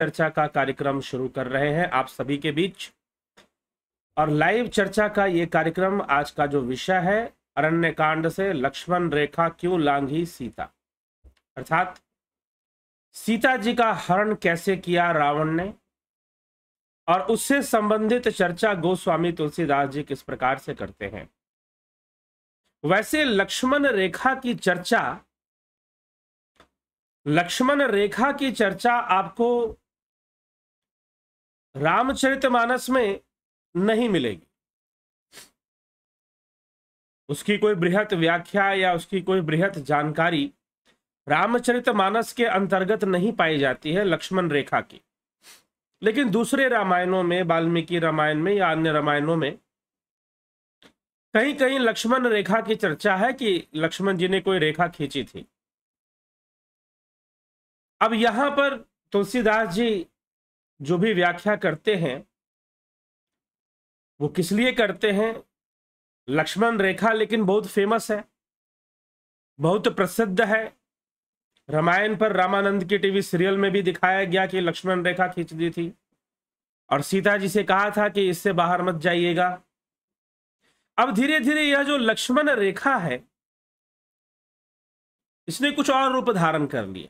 चर्चा का कार्यक्रम शुरू कर रहे हैं आप सभी के बीच और लाइव चर्चा का ये कार्यक्रम आज का जो विषय है अरण्य कांड से लक्ष्मण रेखा क्यों लांघी सीता अर्थात सीता जी का हरण कैसे किया रावण ने और उससे संबंधित चर्चा गोस्वामी तुलसीदास जी किस प्रकार से करते हैं वैसे लक्ष्मण रेखा की चर्चा लक्ष्मण रेखा की चर्चा आपको रामचरितमानस में नहीं मिलेगी उसकी कोई बृहत व्याख्या या उसकी कोई बृहत जानकारी रामचरितमानस के अंतर्गत नहीं पाई जाती है लक्ष्मण रेखा की लेकिन दूसरे रामायणों में वाल्मीकि रामायण में या अन्य रामायणों में कहीं कहीं लक्ष्मण रेखा की चर्चा है कि लक्ष्मण जी ने कोई रेखा खींची थी अब यहां पर तुलसीदास जी जो भी व्याख्या करते हैं वो किस लिए करते हैं लक्ष्मण रेखा लेकिन बहुत फेमस है बहुत प्रसिद्ध है रामायण पर रामानंद के टीवी सीरियल में भी दिखाया गया कि लक्ष्मण रेखा खींच दी थी और सीता जी से कहा था कि इससे बाहर मत जाइएगा अब धीरे धीरे यह जो लक्ष्मण रेखा है इसने कुछ और रूप धारण कर लिया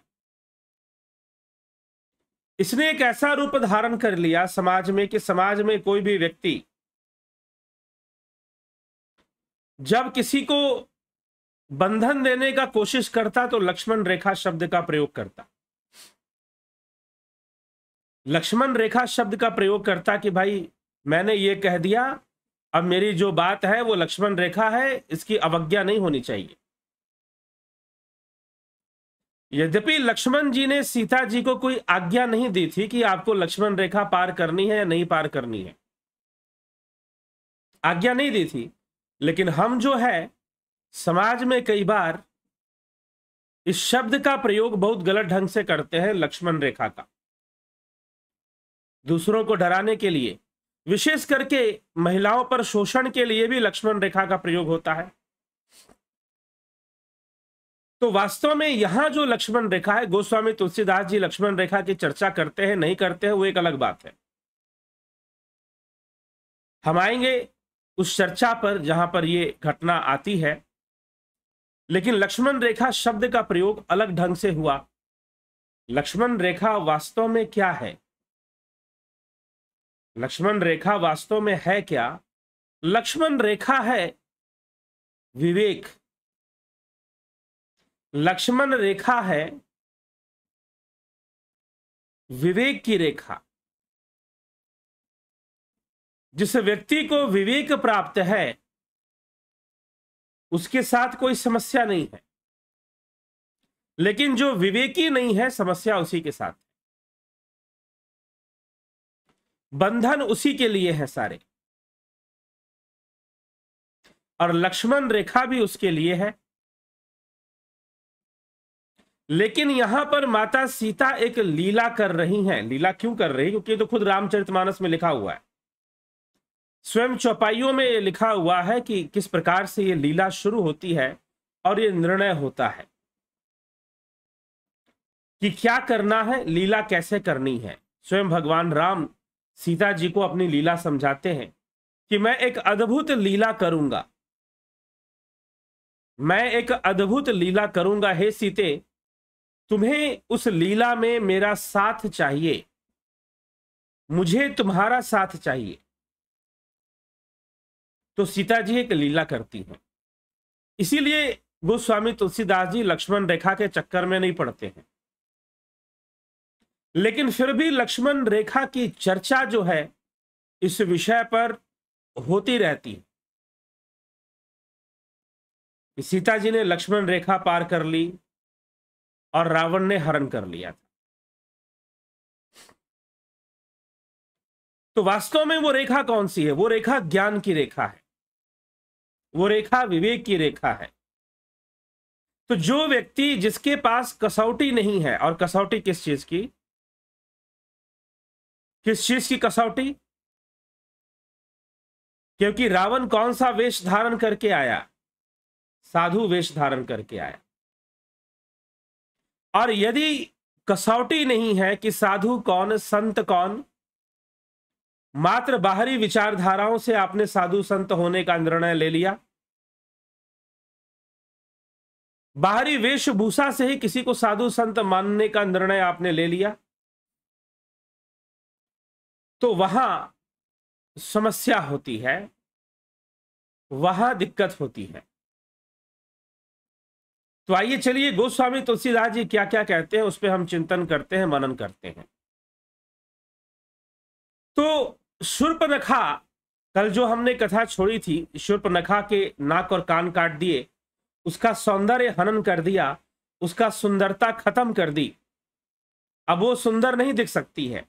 इसने एक ऐसा रूप धारण कर लिया समाज में कि समाज में कोई भी व्यक्ति जब किसी को बंधन देने का कोशिश करता तो लक्ष्मण रेखा शब्द का प्रयोग करता लक्ष्मण रेखा शब्द का प्रयोग करता कि भाई मैंने ये कह दिया अब मेरी जो बात है वो लक्ष्मण रेखा है इसकी अवज्ञा नहीं होनी चाहिए यद्यपि लक्ष्मण जी ने सीता जी को कोई आज्ञा नहीं दी थी कि आपको लक्ष्मण रेखा पार करनी है या नहीं पार करनी है आज्ञा नहीं दी थी लेकिन हम जो है समाज में कई बार इस शब्द का प्रयोग बहुत गलत ढंग से करते हैं लक्ष्मण रेखा का दूसरों को डराने के लिए विशेष करके महिलाओं पर शोषण के लिए भी लक्ष्मण रेखा का प्रयोग होता है तो वास्तव में यहां जो लक्ष्मण रेखा है गोस्वामी तुलसीदास जी लक्ष्मण रेखा की चर्चा करते हैं नहीं करते हैं वो एक अलग बात है हम आएंगे उस चर्चा पर जहां पर ये घटना आती है लेकिन लक्ष्मण रेखा शब्द का प्रयोग अलग ढंग से हुआ लक्ष्मण रेखा वास्तव में क्या है लक्ष्मण रेखा वास्तव में है क्या लक्ष्मण रेखा है विवेक लक्ष्मण रेखा है विवेक की रेखा जिस व्यक्ति को विवेक प्राप्त है उसके साथ कोई समस्या नहीं है लेकिन जो विवेकी नहीं है समस्या उसी के साथ है बंधन उसी के लिए है सारे और लक्ष्मण रेखा भी उसके लिए है लेकिन यहां पर माता सीता एक लीला कर रही हैं लीला क्यों कर रही क्योंकि तो खुद रामचरितमानस में लिखा हुआ है स्वयं चौपाइयों में ये लिखा हुआ है कि किस प्रकार से ये लीला शुरू होती है और ये निर्णय होता है कि क्या करना है लीला कैसे करनी है स्वयं भगवान राम सीता जी को अपनी लीला समझाते हैं कि मैं एक अद्भुत लीला करूंगा मैं एक अद्भुत लीला करूंगा हे सीते तुम्हें उस लीला में मेरा साथ चाहिए मुझे तुम्हारा साथ चाहिए तो सीता जी एक लीला करती हैं इसीलिए गोस्वामी तुलसीदास जी लक्ष्मण रेखा के चक्कर में नहीं पड़ते हैं लेकिन फिर भी लक्ष्मण रेखा की चर्चा जो है इस विषय पर होती रहती है सीता जी ने लक्ष्मण रेखा पार कर ली और रावण ने हरण कर लिया था तो वास्तव में वो रेखा कौन सी है वो रेखा ज्ञान की रेखा है वो रेखा विवेक की रेखा है तो जो व्यक्ति जिसके पास कसौटी नहीं है और कसौटी किस चीज की किस चीज की कसौटी क्योंकि रावण कौन सा वेश धारण करके आया साधु वेश धारण करके आया और यदि कसौटी नहीं है कि साधु कौन संत कौन मात्र बाहरी विचारधाराओं से आपने साधु संत होने का निर्णय ले लिया बाहरी वेशभूषा से ही किसी को साधु संत मानने का निर्णय आपने ले लिया तो वहां समस्या होती है वहां दिक्कत होती है तो आइए चलिए गोस्वामी तुलसीदास जी क्या क्या कहते हैं उस पर हम चिंतन करते हैं मनन करते हैं तो नखा कल जो हमने कथा छोड़ी थी नखा के नाक और कान काट दिए उसका सौंदर्य हनन कर दिया उसका सुंदरता खत्म कर दी अब वो सुंदर नहीं दिख सकती है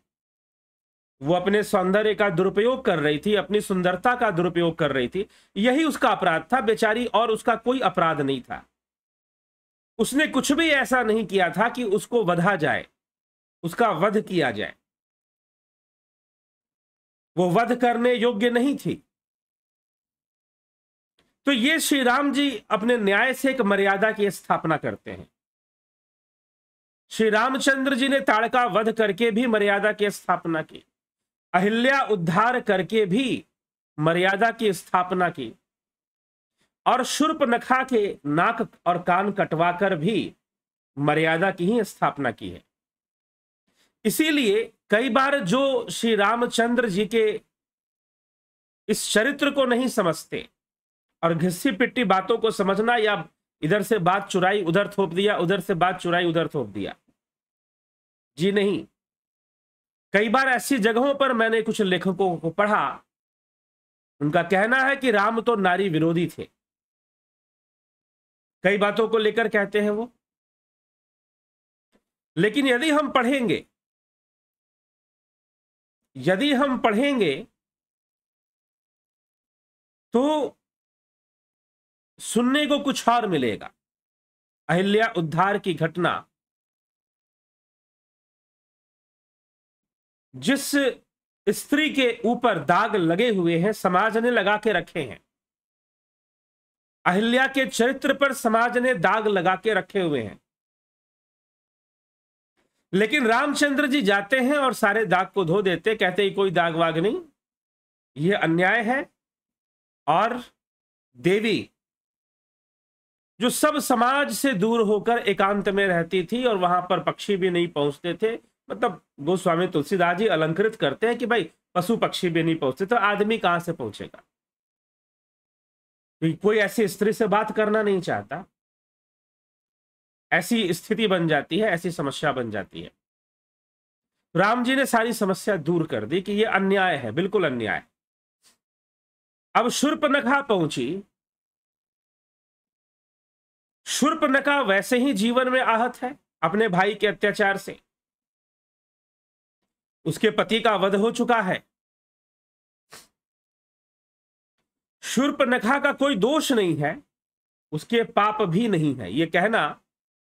वो अपने सौंदर्य का दुरुपयोग कर रही थी अपनी सुंदरता का दुरुपयोग कर रही थी यही उसका अपराध था बेचारी और उसका कोई अपराध नहीं था उसने कुछ भी ऐसा नहीं किया था कि उसको वधा जाए उसका वध किया जाए वो वध करने योग्य नहीं थी तो ये श्री राम जी अपने न्याय से एक मर्यादा की स्थापना करते हैं श्री रामचंद्र जी ने ताड़का वध करके भी मर्यादा की स्थापना की अहिल्या उद्धार करके भी मर्यादा की स्थापना की और शुर्प नखा के नाक और कान कटवाकर भी मर्यादा की ही स्थापना की है इसीलिए कई बार जो श्री रामचंद्र जी के इस चरित्र को नहीं समझते और घिस्सी पिट्टी बातों को समझना या इधर से बात चुराई उधर थोप दिया उधर से बात चुराई उधर थोप दिया जी नहीं कई बार ऐसी जगहों पर मैंने कुछ लेखकों को पढ़ा उनका कहना है कि राम तो नारी विरोधी थे कई बातों को लेकर कहते हैं वो लेकिन यदि हम पढ़ेंगे यदि हम पढ़ेंगे तो सुनने को कुछ और मिलेगा अहिल्या उद्धार की घटना जिस स्त्री के ऊपर दाग लगे हुए हैं समाज ने लगा के रखे हैं अहिल्या के चरित्र पर समाज ने दाग लगा के रखे हुए हैं लेकिन रामचंद्र जी जाते हैं और सारे दाग को धो देते कहते ही कोई दाग वाग नहीं यह अन्याय है और देवी जो सब समाज से दूर होकर एकांत में रहती थी और वहां पर पक्षी भी नहीं पहुंचते थे मतलब गोस्वामी तुलसीदास जी अलंकृत करते हैं कि भाई पशु पक्षी भी नहीं पहुंचते तो आदमी कहां से पहुंचेगा क्योंकि तो कोई ऐसी स्त्री से बात करना नहीं चाहता ऐसी स्थिति बन जाती है ऐसी समस्या बन जाती है राम जी ने सारी समस्या दूर कर दी कि यह अन्याय है बिल्कुल अन्याय अब शुर्प नखा पहुंची शुर्प नखा वैसे ही जीवन में आहत है अपने भाई के अत्याचार से उसके पति का वध हो चुका है शुर्पनखा का कोई दोष नहीं है उसके पाप भी नहीं है ये कहना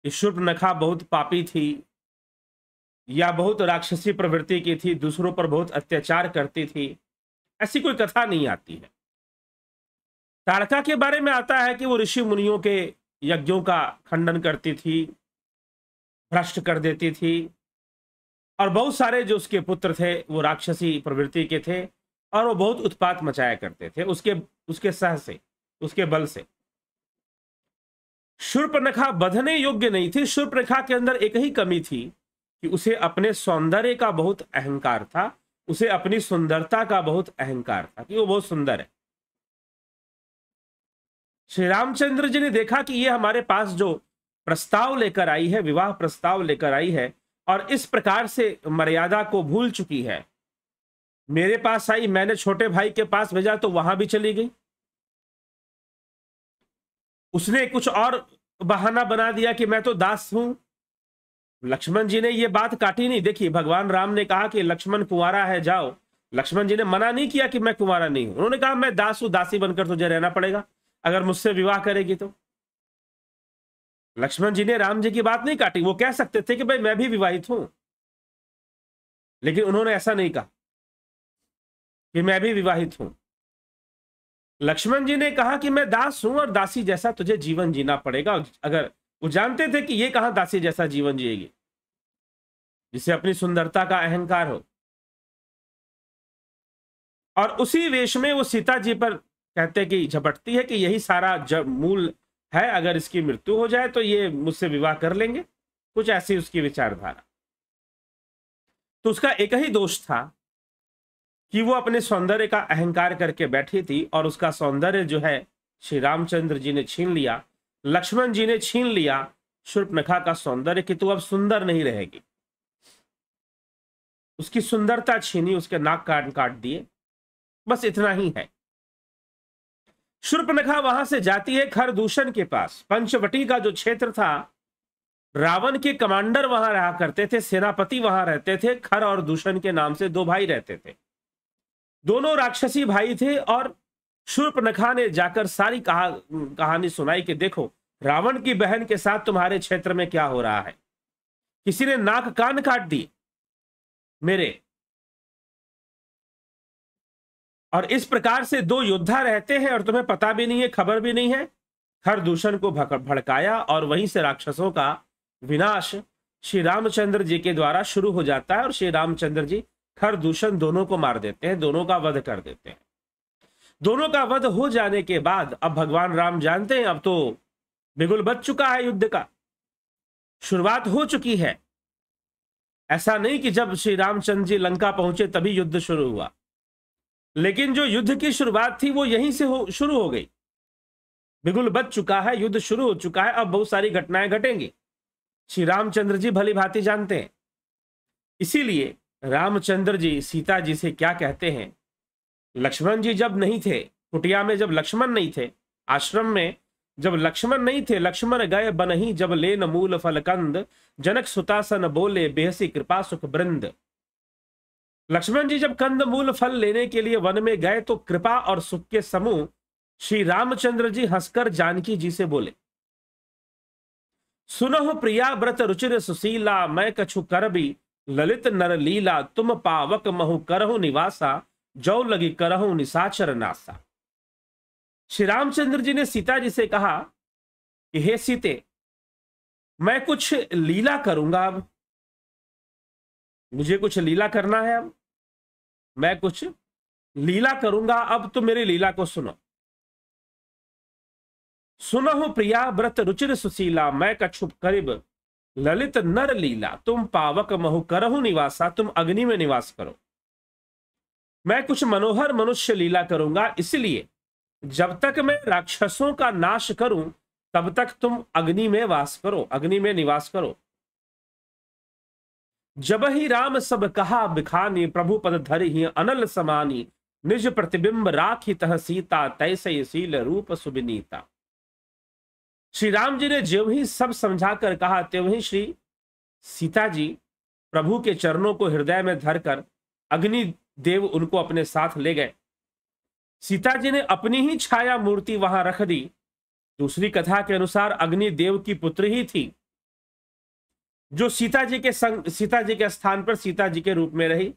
कि शुर्पनखा बहुत पापी थी या बहुत राक्षसी प्रवृत्ति की थी दूसरों पर बहुत अत्याचार करती थी ऐसी कोई कथा नहीं आती है ताड़का के बारे में आता है कि वो ऋषि मुनियों के यज्ञों का खंडन करती थी भ्रष्ट कर देती थी और बहुत सारे जो उसके पुत्र थे वो राक्षसी प्रवृत्ति के थे और वो बहुत उत्पात मचाया करते थे उसके उसके सह से उसके बल से शुर्पनखा बधने योग्य नहीं थी रेखा के अंदर एक ही कमी थी कि उसे अपने सौंदर्य का बहुत अहंकार था उसे अपनी सुंदरता का बहुत अहंकार था कि वो बहुत सुंदर है श्री रामचंद्र जी ने देखा कि ये हमारे पास जो प्रस्ताव लेकर आई है विवाह प्रस्ताव लेकर आई है और इस प्रकार से मर्यादा को भूल चुकी है मेरे पास आई मैंने छोटे भाई के पास भेजा तो वहां भी चली गई उसने कुछ और बहाना बना दिया कि मैं तो दास हूं लक्ष्मण जी ने यह बात काटी नहीं देखिए भगवान राम ने कहा कि लक्ष्मण कुंवरा है जाओ लक्ष्मण जी ने मना नहीं किया कि मैं कुंवरा नहीं हूं उन्होंने कहा मैं दास हूं दासी बनकर तुझे रहना पड़ेगा अगर मुझसे विवाह करेगी तो लक्ष्मण जी ने राम जी की बात नहीं काटी वो कह सकते थे कि भाई मैं भी विवाहित हूं लेकिन उन्होंने ऐसा नहीं कहा कि मैं भी विवाहित हूं लक्ष्मण जी ने कहा कि मैं दास हूं और दासी जैसा तुझे जीवन जीना पड़ेगा अगर वो जानते थे कि ये कहा दासी जैसा जीवन जिएगी जिसे अपनी सुंदरता का अहंकार हो और उसी वेश में वो सीता जी पर कहते कि झपटती है कि यही सारा जब मूल है अगर इसकी मृत्यु हो जाए तो ये मुझसे विवाह कर लेंगे कुछ ऐसी उसकी विचारधारा तो उसका एक ही दोष था कि वो अपने सौंदर्य का अहंकार करके बैठी थी और उसका सौंदर्य जो है श्री रामचंद्र जी ने छीन लिया लक्ष्मण जी ने छीन लिया शूर्पनखा का सौंदर्य कि तू अब सुंदर नहीं रहेगी उसकी सुंदरता छीनी उसके नाक कान काट दिए बस इतना ही है शूर्पनखा वहां से जाती है खरदूषण के पास पंचवटी का जो क्षेत्र था रावण के कमांडर वहां रहा करते थे सेनापति वहां रहते थे खर और दूषण के नाम से दो भाई रहते थे दोनों राक्षसी भाई थे और शूर्पनखा ने जाकर सारी कहा कहानी सुनाई कि देखो रावण की बहन के साथ तुम्हारे क्षेत्र में क्या हो रहा है किसी ने नाक कान काट दिए मेरे और इस प्रकार से दो योद्धा रहते हैं और तुम्हें पता भी नहीं है खबर भी नहीं है दूषण को भड़काया और वहीं से राक्षसों का विनाश श्री रामचंद्र जी के द्वारा शुरू हो जाता है और श्री रामचंद्र जी दूषण दोनों को मार देते हैं दोनों का वध कर देते हैं दोनों का वध हो जाने के बाद अब भगवान राम जानते हैं अब तो बिगुल बच चुका है युद्ध का शुरुआत हो चुकी है ऐसा नहीं कि जब श्री रामचंद्र जी लंका पहुंचे तभी युद्ध शुरू हुआ लेकिन जो युद्ध की शुरुआत थी वो यहीं से हो शुरू हो गई बिगुल बच चुका है युद्ध शुरू हो चुका है अब बहुत सारी घटनाएं घटेंगी श्री रामचंद्र जी भली भांति जानते हैं इसीलिए रामचंद्र जी सीता जी से क्या कहते हैं लक्ष्मण जी जब नहीं थे कुटिया में जब लक्ष्मण नहीं थे आश्रम में जब लक्ष्मण नहीं थे लक्ष्मण गए बन ही जब ले न मूल फलकंद जनक सुतासन बोले बेहसी कृपा सुख बृंद लक्ष्मण जी जब कंद मूल फल लेने के लिए वन में गए तो कृपा और सुख के समूह श्री रामचंद्र जी हंसकर जानकी जी से बोले सुनो प्रिया व्रत रुचिर सुशीला मैं कछु कर भी ललित नर लीला तुम पावक महु करहु निवासा जौ लगी करहु निशाचर नासा श्री रामचंद्र जी ने सीता जी से कहा कि हे सीते मैं कुछ लीला करूंगा अब मुझे कुछ लीला करना है अब मैं कुछ लीला करूंगा अब तुम मेरी लीला को सुनो सुनो प्रिया व्रत रुचिर सुशीला मैं कछुप करीब ललित नर लीला तुम पावक महु करहु निवासा तुम अग्नि में निवास करो मैं कुछ मनोहर मनुष्य लीला करूंगा इसलिए जब तक मैं राक्षसों का नाश करूं तब तक तुम अग्नि में वास करो अग्नि में निवास करो जब ही राम सब कहा बिखानी प्रभु पद धर ही अनल समानी निज प्रतिबिंब राखी तह सीता तैसे सील रूप सुबिनीता श्री राम जी ने ज्यों ही सब समझाकर कहा त्यों ही श्री सीता जी प्रभु के चरणों को हृदय में धरकर अग्नि देव उनको अपने साथ ले गए सीता जी ने अपनी ही छाया मूर्ति वहां रख दी दूसरी कथा के अनुसार अग्निदेव की पुत्र ही थी जो सीता जी के संग सीता जी के स्थान पर सीता जी के रूप में रही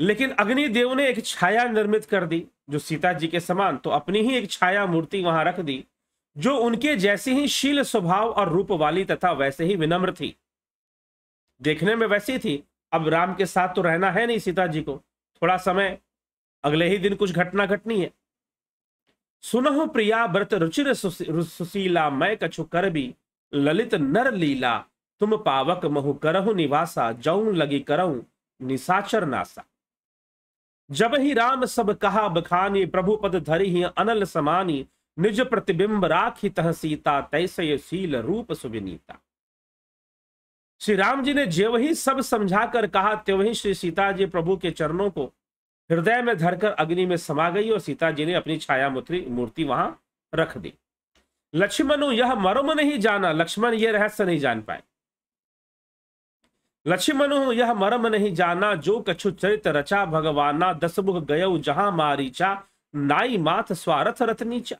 लेकिन अग्निदेव ने एक छाया निर्मित कर दी जो सीता जी के समान तो अपनी ही एक छाया मूर्ति वहां रख दी जो उनके जैसे ही शील स्वभाव और रूप वाली तथा वैसे ही विनम्र थी देखने में वैसी थी अब राम के साथ तो रहना है नहीं सीता जी को थोड़ा समय अगले ही दिन कुछ घटना घटनी है सुनहु प्रिया व्रत रुचिर सुशीला मैं कछु कर भी ललित नर लीला तुम पावक महु करहु निवासा जऊ लगी करऊ निशाचर नासा जब ही राम सब कहा बखानी प्रभु पद धरी ही अनल समानी निज प्रतिबिंब राखी तह सीता तैसे शील रूप सुविनीता श्री राम जी ने जे वही सब समझा कर कहा त्यों वही श्री सीता जी प्रभु के चरणों को हृदय में धरकर अग्नि में समा गई और सीता जी ने अपनी छाया मूर्ति वहां रख दी लक्ष्मणु यह मरुम नहीं जाना लक्ष्मण यह रहस्य नहीं जान पाए लक्ष्मणु यह मरम नहीं जाना जो कछु चरित रचा भगवाना दसमुख गय जहां मारीचा नाई माथ स्वारथ रथ नीचा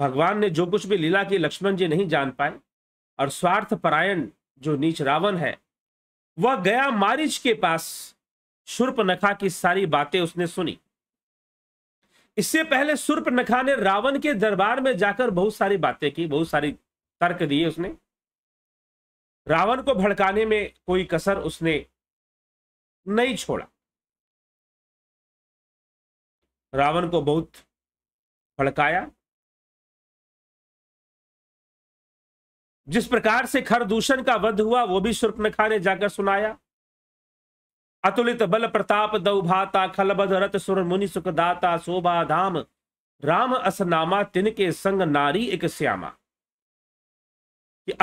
भगवान ने जो कुछ भी लीला की लक्ष्मण जी नहीं जान पाए और स्वार्थ परायण जो नीच रावण है वह गया मारिच के पास सुर्प नखा की सारी बातें उसने सुनी इससे पहले सुर्प नखा ने रावण के दरबार में जाकर बहुत सारी बातें की बहुत सारी तर्क दिए उसने रावण को भड़काने में कोई कसर उसने नहीं छोड़ा रावण को बहुत भड़काया जिस प्रकार से खरदूषण का वध हुआ वो भी सुर्प ने जाकर सुनाया अतुलित बल प्रताप दौभाता खलबध रत सुर मुनि सुखदाता शोभा धाम राम असनामा तिनके संग नारी एक श्यामा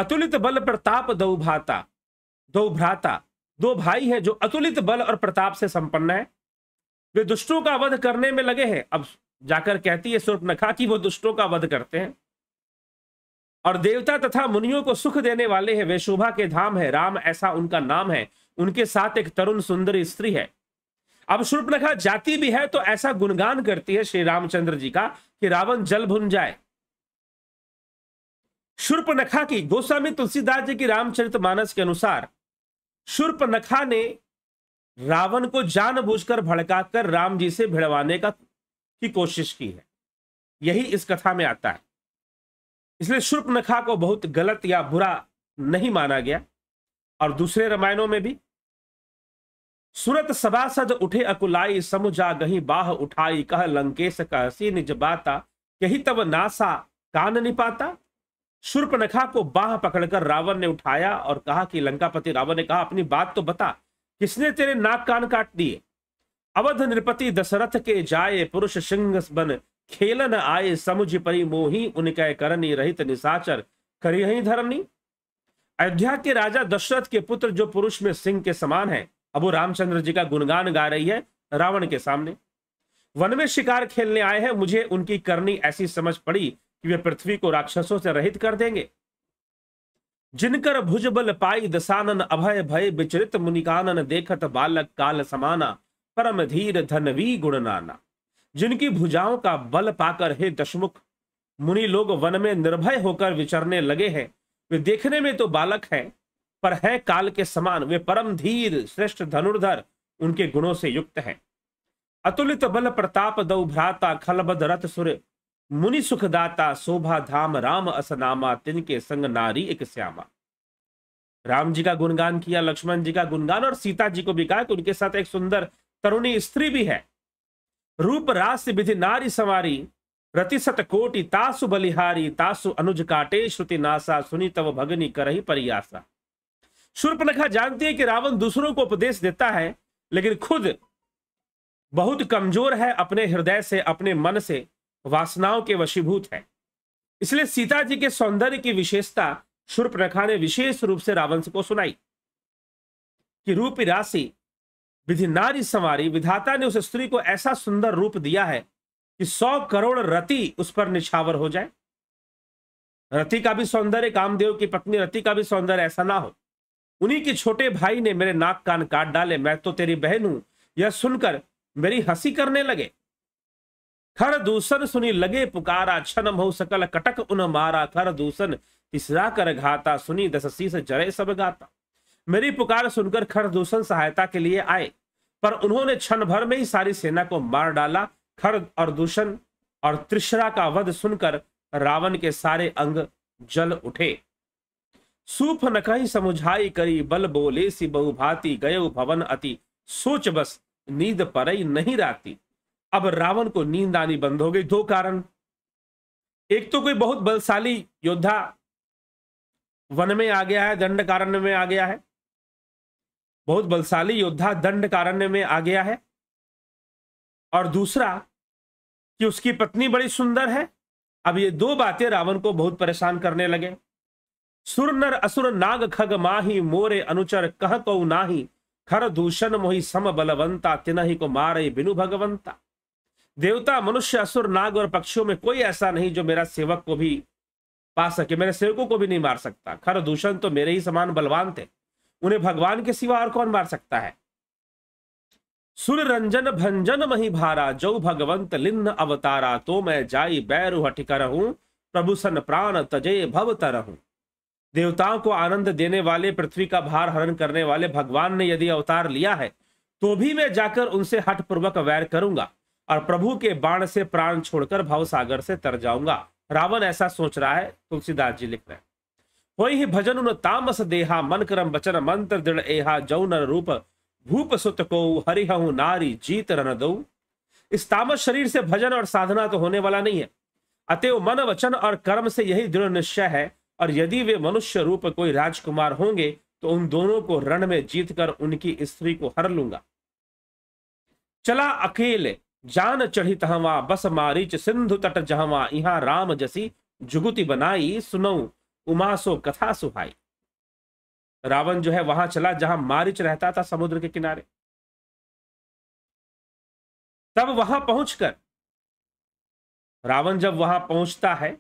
अतुलित बल प्रताप दौभाता दो भ्राता दो भाई है जो अतुलित बल और प्रताप से संपन्न है वे दुष्टों का वध करने में लगे हैं अब जाकर कहती है सुर्पनखा कि वो दुष्टों का वध करते हैं और देवता तथा मुनियों को सुख देने वाले हैं वे शोभा के धाम है राम ऐसा उनका नाम है उनके साथ एक तरुण सुंदर स्त्री है अब शूर्पनखा जाति भी है तो ऐसा गुणगान करती है श्री रामचंद्र जी का कि रावण जल भुन जाए शूर्पनखा की गोस्वामी तुलसीदास जी की रामचरित मानस के अनुसार नखा ने रावण को जानबूझकर भड़काकर राम जी से भिड़वाने का की कोशिश की है यही इस कथा में आता है इसलिए नखा को बहुत गलत या बुरा नहीं माना गया और दूसरे रामायणों में भी सुरत सभासद उठे अकुलाई समुझा गही बाह उठाई कह लंकेश कहसी निज बाता यही तब नासा कान नहीं पाता शुर्प नखा को बाह पकड़कर रावण ने उठाया और कहा कि लंकापति रावण ने कहा अपनी बात तो बता किसने तेरे नाक कान काट दिए अवध नृपति दशरथ के जाए पुरुष सिंह बन खेलन आए समुझ परी मोही उनका करनी रहित निशाचर करी ही धरनी अयोध्या के राजा दशरथ के पुत्र जो पुरुष में सिंह के समान है अब वो रामचंद्र जी का गुणगान गा रही है रावण के सामने वन में शिकार खेलने आए हैं मुझे उनकी करनी ऐसी समझ पड़ी कि वे पृथ्वी को राक्षसों से रहित कर देंगे जिनकर भुजबल पाई दसानन अभय भय विचरित मुनिकानन देखत बालक काल समाना परम धीर धनवी गुणनाना जिनकी भुजाओं का बल पाकर हे दशमुख मुनि लोग वन में निर्भय होकर विचरने लगे हैं वे देखने में तो बालक हैं पर है काल के समान वे परम धीर श्रेष्ठ धनुर्धर उनके गुणों से युक्त हैं अतुलित बल प्रताप दौ भ्राता खलबद रथ सुर मुनि सुखदाता शोभा धाम राम असनामा तिनके संग नारी एक श्यामा राम जी का गुणगान किया लक्ष्मण जी का गुणगान और सीता जी को भी कहा कि उनके साथ एक सुंदर तरुणी स्त्री भी है रूप राशि विधि नारी सवारी प्रतिशत कोटि तासु बलिहारी तासु अनुज काटे श्रुति नासा सुनी तव भगनी करही परियासा शूर्पनखा जानती है कि रावण दूसरों को उपदेश देता है लेकिन खुद बहुत कमजोर है अपने हृदय से अपने मन से वासनाओं के वशीभूत है इसलिए सीता जी के सौंदर्य की विशेषता शूर्पनखा ने विशेष रूप से रावण को सुनाई कि रूप राशि विधि नारी संवारी विधाता ने उस स्त्री को ऐसा सुंदर रूप दिया है कि सौ करोड़ रति उस पर निछावर हो जाए रति का भी सौंदर्य कामदेव की पत्नी रति का भी सौंदर्य ऐसा ना हो उन्हीं के छोटे भाई ने मेरे नाक कान काट डाले मैं तो तेरी बहन हूं यह सुनकर मेरी हंसी करने लगे खर दूसन सुनी लगे पुकारा छन हो सकल कटक उन मारा खर दूसन तीसरा कर घाता सुनी दस शीस जरे सब गाता मेरी पुकार सुनकर खरदूषण सहायता के लिए आए पर उन्होंने क्षण भर में ही सारी सेना को मार डाला खर और दूषण और त्रिशरा का वध सुनकर रावण के सारे अंग जल उठे सूफ न कहीं समुझाई करी बल बोले सी बहुभाती गय भवन अति सोच बस नींद ही नहीं राती अब रावण को नींद आनी बंद हो गई दो कारण एक तो कोई बहुत बलशाली योद्धा वन में आ गया है दंड कारण में आ गया है बहुत बलशाली योद्धा दंड कारण्य में आ गया है और दूसरा कि उसकी पत्नी बड़ी सुंदर है अब ये दो बातें रावण को बहुत परेशान करने लगे सुर नर असुर नाग खग माही मोरे अनुचर कह को नाही खर दूषण मोहि सम बलवंता तिनाही को मारे बिनु भगवंता देवता मनुष्य असुर नाग और पक्षियों में कोई ऐसा नहीं जो मेरा सेवक को भी पा सके मेरे सेवकों को भी नहीं मार सकता खर दूषण तो मेरे ही समान बलवान थे उन्हें भगवान के सिवा और कौन मार सकता है सुर रंजन भंजन मही भारा जो भगवंत लिन्न अवतारा तो मैं जाई बैरु हटिकर हूं प्रभु सन प्राण तजे भव तरहू देवताओं को आनंद देने वाले पृथ्वी का भार हरण करने वाले भगवान ने यदि अवतार लिया है तो भी मैं जाकर उनसे हठपूर्वक वैर करूंगा और प्रभु के बाण से प्राण छोड़कर सागर से तर जाऊंगा रावण ऐसा सोच रहा है तुलसीदास जी लिख रहे हैं वही भजन तामस देहा मन करम बचन मंत्र दृढ़ एहा जौ रूप भूप सुत को हरिहु नारी जीत रन दो इस तामस शरीर से भजन और साधना तो होने वाला नहीं है अतएव मन वचन और कर्म से यही दृढ़ निश्चय है और यदि वे मनुष्य रूप कोई राजकुमार होंगे तो उन दोनों को रण में जीत कर उनकी स्त्री को हर लूंगा चला अकेले जान चढ़ी तहवा बस मारीच सिंधु तट जहवा यहां राम जसी जुगुति बनाई सुनऊ उमासो कथा सुहाई रावण जो है वहां चला जहां मारिच रहता था समुद्र के किनारे तब वहां पहुंचकर रावण जब वहां पहुंचता है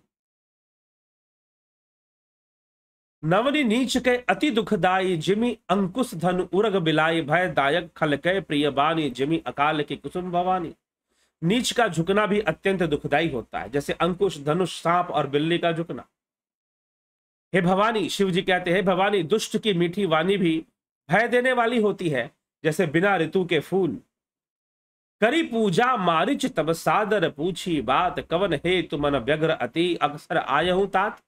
नवनी नीच के अति दुखदायी जिमी अंकुश धन उरग बिलाई भय दायक खलकय प्रिय बानी जिमी अकाल की कुसुम भवानी नीच का झुकना भी अत्यंत दुखदायी होता है जैसे अंकुश धनुष सांप और बिल्ली का झुकना हे भवानी शिव जी कहते हैं भवानी दुष्ट की मीठी वाणी भी भय देने वाली होती है जैसे बिना ऋतु के फूल करी पूजा मारिच तब सादर पूछी बात कवन हे तुम व्यग्र अति अक्सर आय हूं तात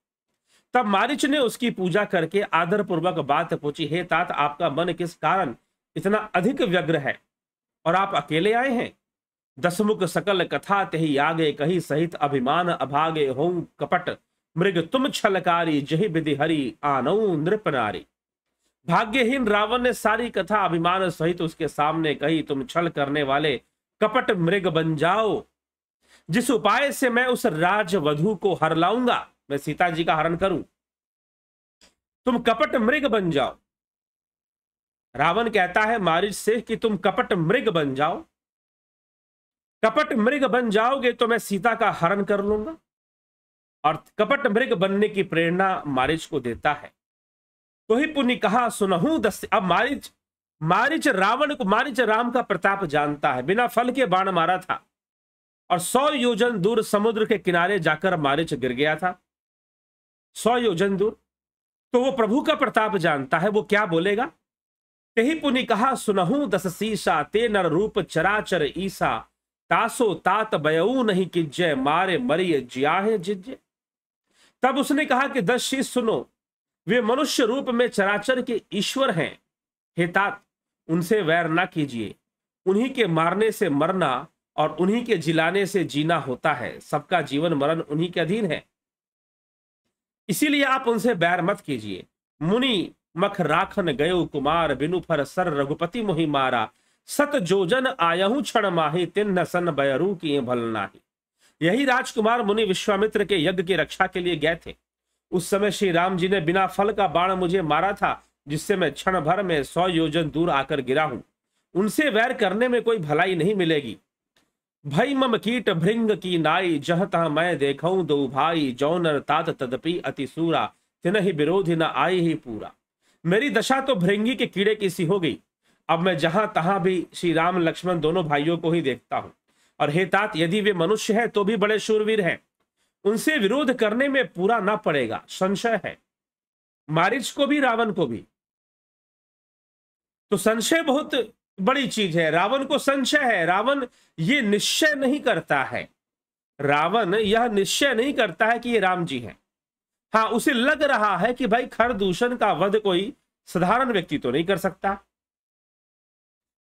तब मारिच ने उसकी पूजा करके आदर पूर्वक बात पूछी हे तात आपका मन किस कारण इतना अधिक व्यग्र है और आप अकेले आए हैं दसमुख सकल कथा ते आगे कही सहित अभिमान अभागे हों कपट मृग तुम छलकारी जही विधि हरि आनऊ नृपनारी भाग्यहीन रावण ने सारी कथा अभिमान सहित उसके सामने कही तुम छल करने वाले कपट मृग बन जाओ जिस उपाय से मैं उस राजवधु को हर लाऊंगा मैं सीता जी का हरण करूं तुम कपट मृग बन जाओ रावण कहता है मारिच से कि तुम कपट मृग बन जाओ कपट मृग बन जाओगे तो मैं सीता का हरण कर लूंगा और कपट मृग बनने की प्रेरणा मारिच को देता है तो ही पुण्य कहा सुनहू दस अब मारिच मारिच रावण को मारिच राम का प्रताप जानता है बिना फल के बाण मारा था और सौ योजन दूर समुद्र के किनारे जाकर मारिच गिर गया था सौ योजन दूर तो वो प्रभु का प्रताप जानता है वो क्या बोलेगा कही पुनि कहा सुनहू दस सीसा ते नर रूप चराचर ईसा तासो तात बयऊ नहीं किज्जय मारे मरिय जियाहे जिज्जय तब उसने कहा कि दस शीष सुनो वे मनुष्य रूप में चराचर के ईश्वर हैं हेतात उनसे वैर ना कीजिए उन्हीं के मारने से मरना और उन्हीं के जिलाने से जीना होता है सबका जीवन मरण उन्हीं के अधीन है इसीलिए आप उनसे बैर मत कीजिए मुनि मख राखन गयो कुमार बिनु फर सर रघुपति मोहि मारा सत जोजन आयहू क्षण माही तिन्न सन बयरू की भल नाही यही राजकुमार मुनि विश्वामित्र के यज्ञ की रक्षा के लिए गए थे उस समय श्री राम जी ने बिना फल का बाण मुझे मारा था जिससे मैं क्षण भर में सौ योजन दूर आकर गिरा हूं उनसे वैर करने में कोई भलाई नहीं मिलेगी भई मम कीट भृंग की नाई जह तह मैं देखऊं दो भाई जौनर तात तदपि अति सूरा ही विरोध न आई ही पूरा मेरी दशा तो भृंगी के कीड़े की सी हो गई अब मैं जहां तहां भी श्री राम लक्ष्मण दोनों भाइयों को ही देखता हूँ और हे तात यदि वे मनुष्य हैं तो भी बड़े शूरवीर हैं उनसे विरोध करने में पूरा ना पड़ेगा संशय है मारिच को भी रावण को भी तो संशय बहुत बड़ी चीज है रावण को संशय है रावण ये निश्चय नहीं करता है रावण यह निश्चय नहीं करता है कि ये राम जी हैं हाँ उसे लग रहा है कि भाई खरदूषण का वध कोई साधारण व्यक्ति तो नहीं कर सकता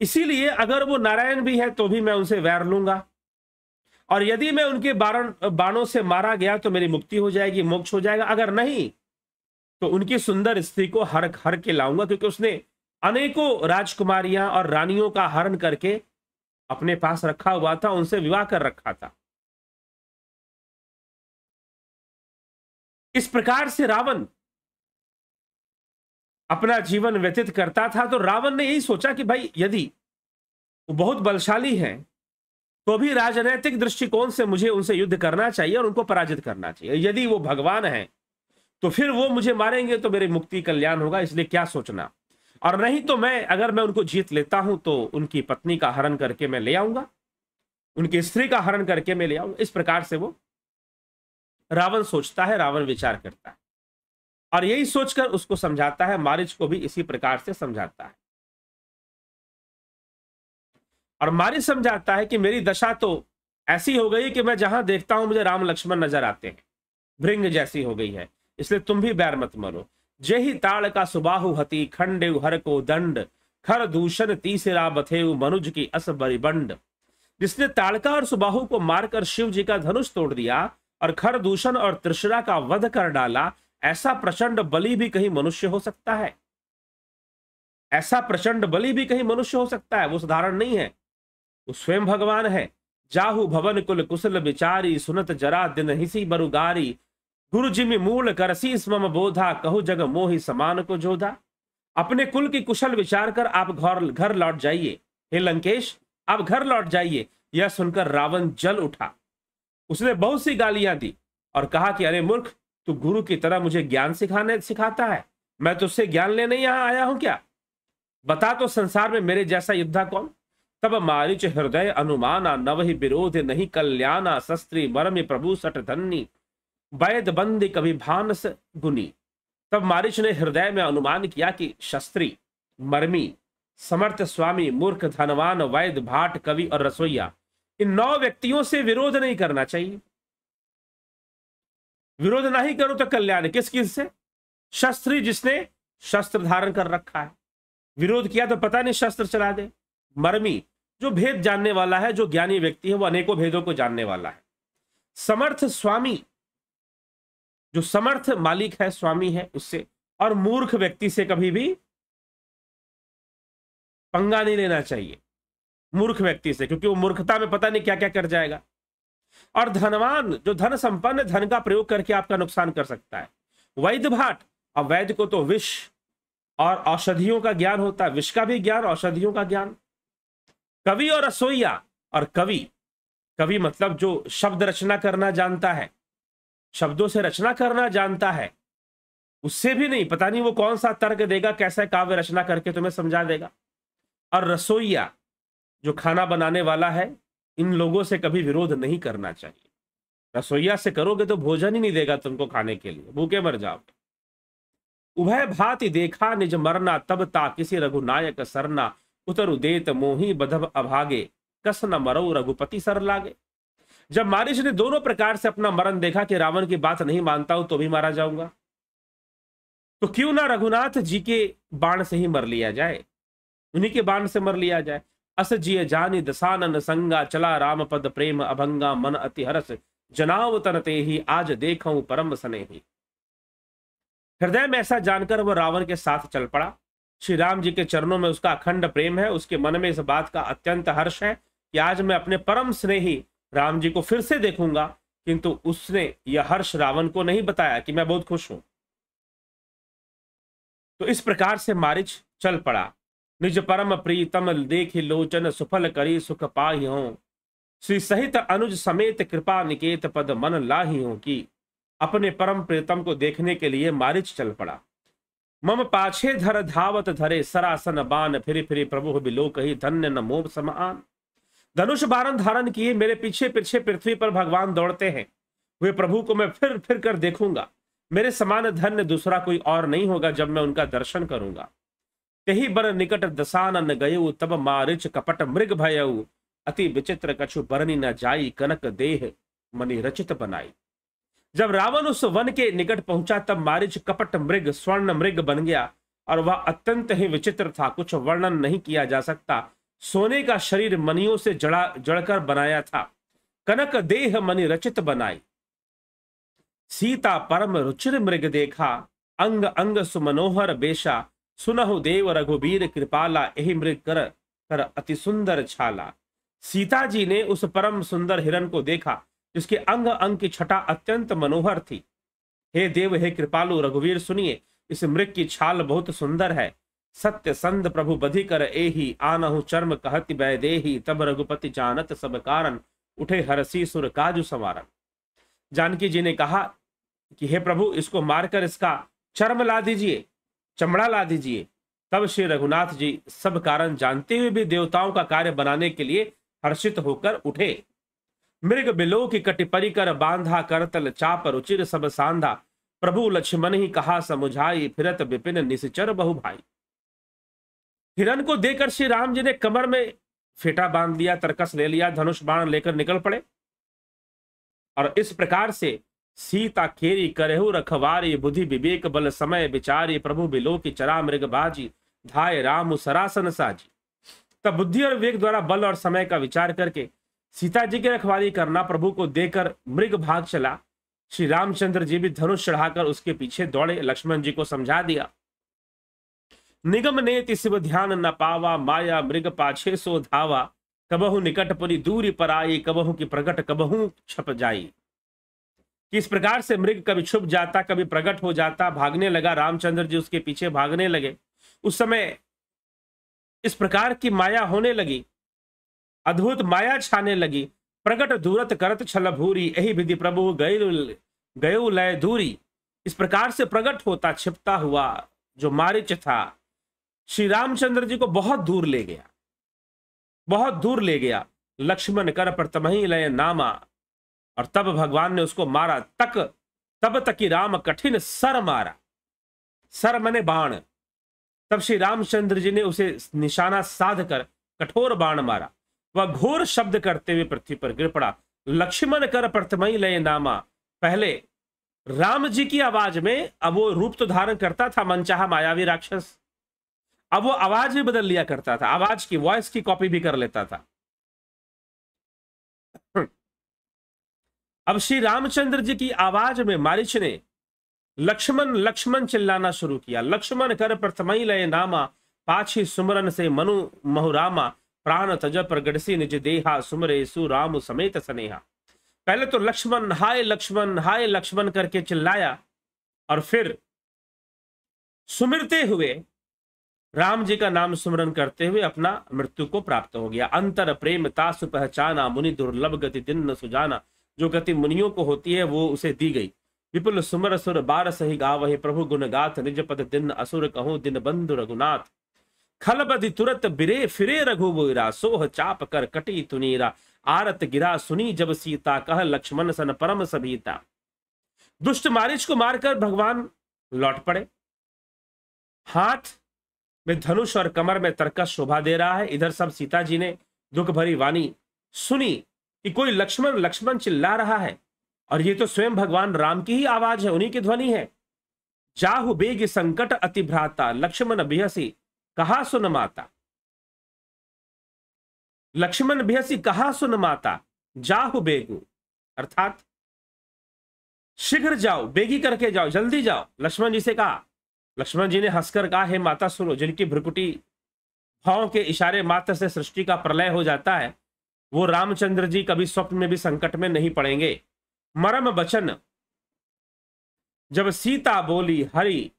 इसीलिए अगर वो नारायण भी है तो भी मैं उनसे वैर लूंगा और यदि मैं उनके बारण बाणों से मारा गया तो मेरी मुक्ति हो जाएगी मोक्ष हो जाएगा अगर नहीं तो उनकी सुंदर स्त्री को हर हर के लाऊंगा क्योंकि उसने अनेकों राजकुमारियां और रानियों का हरण करके अपने पास रखा हुआ था उनसे विवाह कर रखा था इस प्रकार से रावण अपना जीवन व्यतीत करता था तो रावण ने यही सोचा कि भाई यदि वो बहुत बलशाली हैं तो भी राजनैतिक दृष्टिकोण से मुझे उनसे युद्ध करना चाहिए और उनको पराजित करना चाहिए यदि वो भगवान हैं तो फिर वो मुझे मारेंगे तो मेरी मुक्ति कल्याण होगा इसलिए क्या सोचना और नहीं तो मैं अगर मैं उनको जीत लेता हूं तो उनकी पत्नी का हरण करके मैं ले आऊंगा उनकी स्त्री का हरण करके मैं ले आऊंगा इस प्रकार से वो रावण सोचता है रावण विचार करता है और यही सोचकर उसको समझाता है मारिच को भी इसी प्रकार से समझाता है और मारिच समझाता है कि मेरी दशा तो ऐसी हो गई कि मैं जहां देखता हूं मुझे राम लक्ष्मण नजर आते हैं भृंग जैसी हो गई है इसलिए तुम भी बैर मत मरो ही ताड़ का सुबाहु हती खंडे हर को दंड खर दूषण तीसरा बथेउ मनुज की अस बरिबंड जिसने ताड़का और सुबाहु को मारकर शिव जी का धनुष तोड़ दिया और खर दूषण और त्रिशरा का वध कर डाला ऐसा प्रचंड बलि भी कहीं मनुष्य हो सकता है ऐसा प्रचंड बलि भी कहीं मनुष्य हो सकता है वो साधारण नहीं है वो स्वयं भगवान है जाहु भवन कुल कुशल विचारी सुनत जरा दिन हिसी बरुगारी गुरु जिमि मूल करसी बोधा कहु जग मोहि समान को जोधा अपने कुल की कुशल विचार कर आप घर घर लौट जाइए हे लंकेश आप घर लौट जाइए यह सुनकर रावण जल उठा उसने बहुत सी गालियां दी और कहा कि अरे मूर्ख तो गुरु की तरह मुझे ज्ञान सिखाने सिखाता है मैं तुझसे तो ज्ञान लेने यहां आया हूं क्या बता तो संसार में मेरे जैसा युद्धा कौन तब मारिच हृदय अनुमाना नव ही विरोध नहीं कल्याणा शस्त्री मरम प्रभु सट धन्नी वैद बंदी कभी भानस गुनी तब मारिच ने हृदय में अनुमान किया कि शस्त्री मर्मी समर्थ स्वामी मूर्ख धनवान वैद भाट कवि और रसोईया इन नौ व्यक्तियों से विरोध नहीं करना चाहिए विरोध नहीं करो तो कल्याण किस किस से शस्त्री जिसने शस्त्र धारण कर रखा है विरोध किया तो पता नहीं शस्त्र चला दे मर्मी जो भेद जानने वाला है जो ज्ञानी व्यक्ति है वो अनेकों भेदों को जानने वाला है समर्थ स्वामी जो समर्थ मालिक है स्वामी है उससे और मूर्ख व्यक्ति से कभी भी पंगा नहीं लेना चाहिए मूर्ख व्यक्ति से क्योंकि वो मूर्खता में पता नहीं क्या क्या कर जाएगा और धनवान जो धन संपन्न धन का प्रयोग करके आपका नुकसान कर सकता है वैद्य भाट अब वैद्य को तो विष और औषधियों का ज्ञान होता है विष का भी ज्ञान औषधियों का ज्ञान कवि और रसोईया और कवि कवि मतलब जो शब्द रचना करना जानता है शब्दों से रचना करना जानता है उससे भी नहीं पता नहीं वो कौन सा तर्क देगा कैसा काव्य रचना करके तुम्हें समझा देगा और रसोईया जो खाना बनाने वाला है इन लोगों से कभी विरोध नहीं करना चाहिए रसोईया से करोगे तो भोजन ही नहीं देगा तुमको खाने के लिए भूखे मर जाओ उभय भाति देखा निज मरना तब ता किसी रघुनायक सरना उतरु देत मोही बधब अभागे कस न मरो रघुपति सर लागे जब मारिश ने दोनों प्रकार से अपना मरण देखा कि रावण की बात नहीं मानता हूं तो भी मारा जाऊंगा तो क्यों ना रघुनाथ जी के बाण से ही मर लिया जाए उन्हीं के बाण से मर लिया जाए अस जिय जानी दसानन संगा चला राम पद प्रेम अभंगा मन अति हरस जनाव तनते ही आज देखऊं परम सने ही हृदय में ऐसा जानकर वह रावण के साथ चल पड़ा श्री राम जी के चरणों में उसका अखंड प्रेम है उसके मन में इस बात का अत्यंत हर्ष है कि आज मैं अपने परम स्नेही राम जी को फिर से देखूंगा किंतु उसने यह हर्ष रावण को नहीं बताया कि मैं बहुत खुश हूं तो इस प्रकार से मारिच चल पड़ा निज परम प्रीतम देख लोचन सुफल करी सुख पाही हो श्री सहित अनुज समेत कृपा निकेत पद मन लाही हो की अपने परम प्रीतम को देखने के लिए मारिच चल पड़ा मम पाछे धर धावत धरे सरासन बान फिर फिर प्रभु बिलोक ही धन्य न मोम समान धनुष बारण धारण किए मेरे पीछे पीछे पृथ्वी पर भगवान दौड़ते हैं वे प्रभु को मैं फिर फिर कर देखूंगा मेरे समान धन्य दूसरा कोई और नहीं होगा जब मैं उनका दर्शन करूंगा तेहि बर निकट दसानन गयु तब मारिच कपट मृग भयऊ अति विचित्र कछु बरनी न जाई कनक देह मनि रचित बनाई जब रावण उस वन के निकट पहुंचा तब मारिच कपट मृग स्वर्ण मृग बन गया और वह अत्यंत ही विचित्र था कुछ वर्णन नहीं किया जा सकता सोने का शरीर मनियों से जड़ा जड़कर बनाया था कनक देह मनि रचित बनाई सीता परम रुचिर मृग देखा अंग अंग सुमनोहर बेशा सुनहु देव रघुबीर कृपाला एहि मृग कर कर अति सुंदर छाला सीता जी ने उस परम सुंदर हिरण को देखा जिसके अंग अंग की छटा अत्यंत मनोहर थी हे देव हे कृपालु रघुवीर सुनिए इस मृग की छाल बहुत सुंदर है सत्य संद प्रभु बधि कर एही आनहु चर्म कहति बै देही तब रघुपति जानत सब कारण उठे हरसी सुर काजु समारन जानकी जी ने कहा कि हे प्रभु इसको मारकर इसका चर्म ला दीजिए चमड़ा ला दीजिए तब श्री रघुनाथ जी सब कारण जानते हुए भी देवताओं का कार्य बनाने के लिए हर्षित होकर उठे मृग बिलो की कटिपरी कर बांधा करतल चाप रुचिर सब सांधा प्रभु लक्ष्मण ही कहा समुझाई फिरत विपिन निश्चर बहु भाई हिरण को देकर श्री राम जी ने कमर में फेटा बांध दिया तरकस ले लिया धनुष बाण लेकर निकल पड़े और इस प्रकार से सीता खेरी करेहु रखवारी बुद्धि विवेक बल समय बिचारी प्रभु बिलोक चरा मृग बाजी धाय राम सरासन साजी तब बुद्धि और विवेक द्वारा बल और समय का विचार करके सीता जी की रखवाली करना प्रभु को देकर मृग भाग चला श्री रामचंद्र जी भी धनुष चढ़ाकर उसके पीछे दौड़े लक्ष्मण जी को समझा दिया निगम ने तिशिव ध्यान न पावा माया मृग पाछे सो धावा कबहू निकटपुरी दूरी पर आई कबहू की प्रकट कबहू छप जाई किस प्रकार से मृग कभी छुप जाता कभी प्रकट हो जाता भागने लगा रामचंद्र जी उसके पीछे भागने लगे उस समय इस प्रकार की माया होने लगी अद्भुत माया छाने लगी प्रकट दूरत करत छल भूरी यही विधि प्रभु गये लय दूरी इस प्रकार से प्रकट होता छिपता हुआ जो मारिच था श्री रामचंद्र जी को बहुत दूर ले गया बहुत दूर ले गया लक्ष्मण कर प्रतमही लय नामा और तब भगवान ने उसको मारा तक तब तक ही राम कठिन सर मारा सर मने बाण तब श्री रामचंद्र जी ने उसे निशाना साध कर कठोर बाण मारा वह घोर शब्द करते हुए पृथ्वी पर गिर पड़ा लक्ष्मण कर प्रथमई लय नामा पहले राम जी की आवाज में अब वो रूप तो धारण करता था मनचाहा मायावी राक्षस अब वो आवाज भी बदल लिया करता था आवाज की वॉइस की कॉपी भी कर लेता था अब श्री रामचंद्र जी की आवाज में मारिच ने लक्ष्मण लक्ष्मण चिल्लाना शुरू किया लक्ष्मण कर प्रथम लय नामा पाछी सुमरन से मनु महुरामा प्राण तज गढ़सी निज देहा सुमरे सुराम समेत सनेहा पहले तो लक्ष्मण हाय लक्ष्मण हाय लक्ष्मण करके चिल्लाया और फिर सुमिरते हुए राम जी का नाम सुमरन करते हुए अपना मृत्यु को प्राप्त हो गया अंतर प्रेम तासु पहचाना मुनि दुर्लभ गति दिन सुजाना जो गति मुनियों को होती है वो उसे दी गई विपुल सुमर असुर बार सही गा वही प्रभु गुण गाथ निज पद दिन असुर कहो दिन बंधु रघुनाथ खलबधि तुरत बिरे फिरे बोरा सोह चाप कर कटी तुनीरा आरत गिरा सुनी जब सीता कह लक्ष्मण सन परम सभीता दुष्ट मारिच को मारकर भगवान लौट पड़े हाथ में धनुष और कमर में तरकस शोभा दे रहा है इधर सब सीता जी ने दुख भरी वाणी सुनी कि कोई लक्ष्मण लक्ष्मण चिल्ला रहा है और ये तो स्वयं भगवान राम की ही आवाज है उन्हीं की ध्वनि है जाहु बेग संकट अति भ्राता लक्ष्मण बिहसी कहा सुन माता लक्ष्मण बिहसी कहा सुन माता जाहु बेगु अर्थात शीघ्र जाओ बेगी करके जाओ जल्दी जाओ लक्ष्मण जी से कहा लक्ष्मण जी ने हंसकर कहा हे माता सुनो जिनकी भ्रुकुटी भाव के इशारे मात्र से सृष्टि का प्रलय हो जाता है वो रामचंद्र जी कभी स्वप्न में भी संकट में नहीं पड़ेंगे मरम बचन जब सीता बोली हरि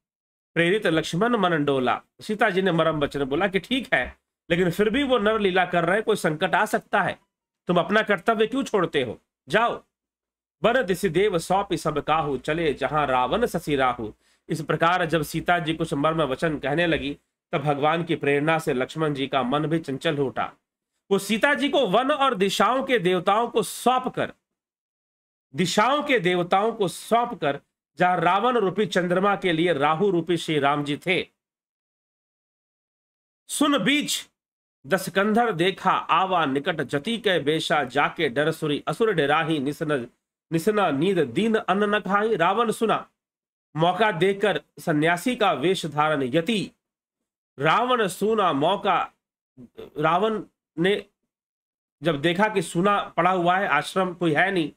प्रेरित लक्ष्मण मन डोला सीता जी ने मरम बचन बोला कि ठीक है लेकिन फिर भी वो नर लीला कर रहे कोई संकट आ सकता है तुम अपना कर्तव्य क्यों छोड़ते हो जाओ बर दिशिदेव सौप सब काहू चले जहां रावण ससी राहू इस प्रकार जब सीता जी कुछ मर्म वचन कहने लगी तब भगवान की प्रेरणा से लक्ष्मण जी का मन भी चंचल उठा वो सीता जी को वन और दिशाओं के देवताओं को सौंप कर दिशाओं के देवताओं को सौंप कर जहां रावण रूपी चंद्रमा के लिए राहु रूपी श्री राम जी थे सुन बीच दसकंधर देखा आवा निकट जति के बेशा जाके डर सुरी असुर डेराही निसन निसना नींद दीन अन्न न खाही रावण सुना मौका देकर सन्यासी का वेश धारण यति रावण सुना मौका रावण ने जब देखा कि सुना पड़ा हुआ है आश्रम कोई है नहीं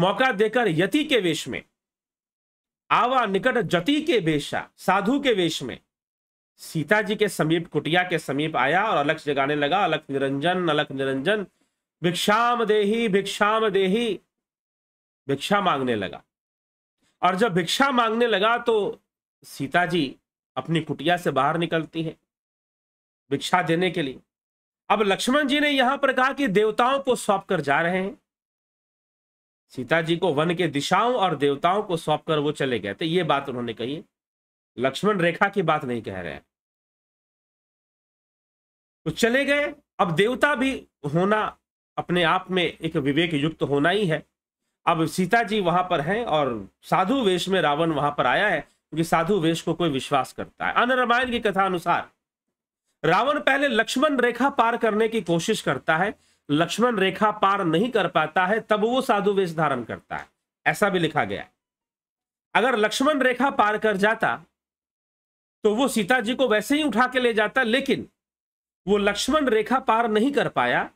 मौका देकर यति के वेश में आवा निकट जति के वेशा साधु के वेश में सीता जी के समीप कुटिया के समीप आया और अलग जगाने लगा अलग निरंजन अलग निरंजन भिक्षाम देही भिक्षाम देही भिक्षा मांगने लगा और जब भिक्षा मांगने लगा तो सीता जी अपनी कुटिया से बाहर निकलती है भिक्षा देने के लिए अब लक्ष्मण जी ने यहां पर कहा कि देवताओं को सौंप कर जा रहे हैं सीता जी को वन के दिशाओं और देवताओं को सौंप कर वो चले गए थे तो ये बात उन्होंने कही लक्ष्मण रेखा की बात नहीं कह रहे हैं तो चले गए अब देवता भी होना अपने आप में एक विवेक युक्त होना ही है अब सीता जी वहां पर हैं और साधु वेश में रावण वहां पर आया है क्योंकि साधु वेश को कोई विश्वास करता है अनरामायण रामायण की कथा अनुसार रावण पहले लक्ष्मण रेखा पार करने की कोशिश करता है लक्ष्मण रेखा पार नहीं कर पाता है तब वो साधु वेश धारण करता है ऐसा भी लिखा गया अगर लक्ष्मण रेखा पार कर जाता तो वो सीता जी को वैसे ही उठा के ले जाता लेकिन वो लक्ष्मण रेखा पार नहीं कर पाया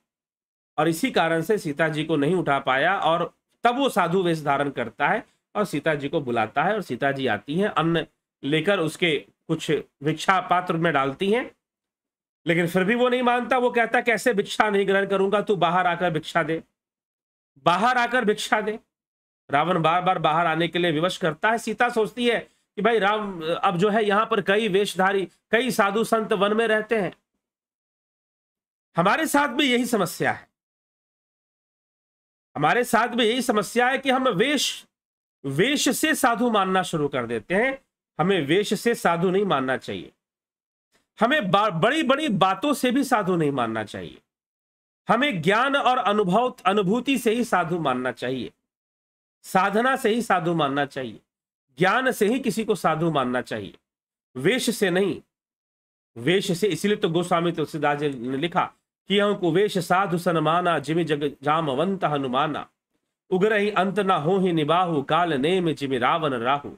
और इसी कारण से सीता जी को नहीं उठा पाया और तब वो साधु वेश धारण करता है और सीता जी को बुलाता है और सीता जी आती हैं अन्न लेकर उसके कुछ भिक्षा पात्र में डालती हैं लेकिन फिर भी वो नहीं मानता वो कहता कैसे भिक्षा नहीं ग्रहण करूंगा तू बाहर आकर भिक्षा दे बाहर आकर भिक्षा दे रावण बार बार बाहर आने के लिए विवश करता है सीता सोचती है कि भाई राम अब जो है यहां पर कई वेशधारी कई साधु संत वन में रहते हैं हमारे साथ भी यही समस्या है हमारे साथ भी यही समस्या है कि हम वेश वेश से साधु मानना शुरू कर देते हैं हमें वेश से साधु नहीं मानना चाहिए हमें बड़ी बड़ी बातों से भी साधु नहीं मानना चाहिए हमें ज्ञान और अनुभव अनुभूति से ही साधु मानना चाहिए साधना से ही साधु मानना चाहिए ज्ञान से ही किसी को साधु मानना चाहिए वेश से नहीं वेश से इसलिए तो गोस्वामी तुलसीदास तो जी ने लिखा कि हमको वेश साधु सनमाना जिमि जग जामवंत हनुमाना उग्र ही अंत ना हो ही निबाहु काल नेम जिमि रावण राहु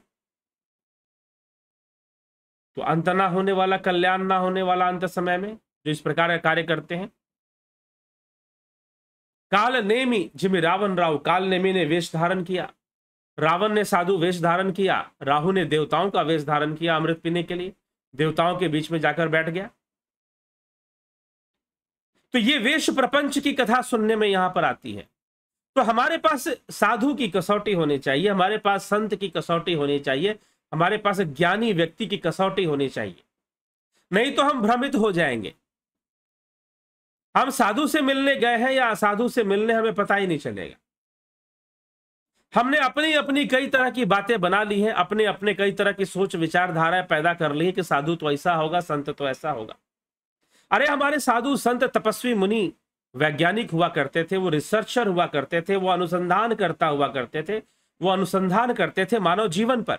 तो अंत ना होने वाला कल्याण ना होने वाला अंत समय में जो इस प्रकार का कार्य करते हैं काल नेमी जिम्मे रावण राव काल नेमी ने वेश धारण किया रावण ने साधु वेश धारण किया राहु ने देवताओं का वेश धारण किया अमृत पीने के लिए देवताओं के बीच में जाकर बैठ गया तो ये वेश प्रपंच की कथा सुनने में यहां पर आती है तो हमारे पास साधु की कसौटी होनी चाहिए हमारे पास संत की कसौटी होनी चाहिए हमारे पास ज्ञानी व्यक्ति की कसौटी होनी चाहिए नहीं तो हम भ्रमित हो जाएंगे हम साधु से मिलने गए हैं या असाधु से मिलने हमें पता ही नहीं चलेगा हमने अपनी अपनी कई तरह की बातें बना ली हैं अपने अपने कई तरह की सोच विचारधाराएं पैदा कर ली है कि साधु तो ऐसा होगा संत तो ऐसा होगा अरे हमारे साधु संत तपस्वी मुनि वैज्ञानिक हुआ करते थे वो रिसर्चर हुआ करते थे वो अनुसंधान करता हुआ करते थे वो अनुसंधान करते थे मानव जीवन पर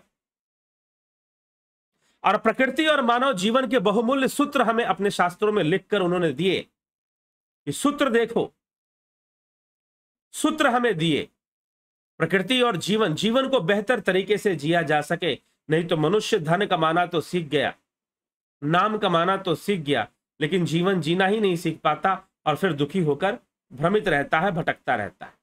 और प्रकृति और मानव जीवन के बहुमूल्य सूत्र हमें अपने शास्त्रों में लिखकर उन्होंने दिए कि सूत्र देखो सूत्र हमें दिए प्रकृति और जीवन जीवन को बेहतर तरीके से जिया जा सके नहीं तो मनुष्य धन कमाना तो सीख गया नाम कमाना तो सीख गया लेकिन जीवन जीना ही नहीं सीख पाता और फिर दुखी होकर भ्रमित रहता है भटकता रहता है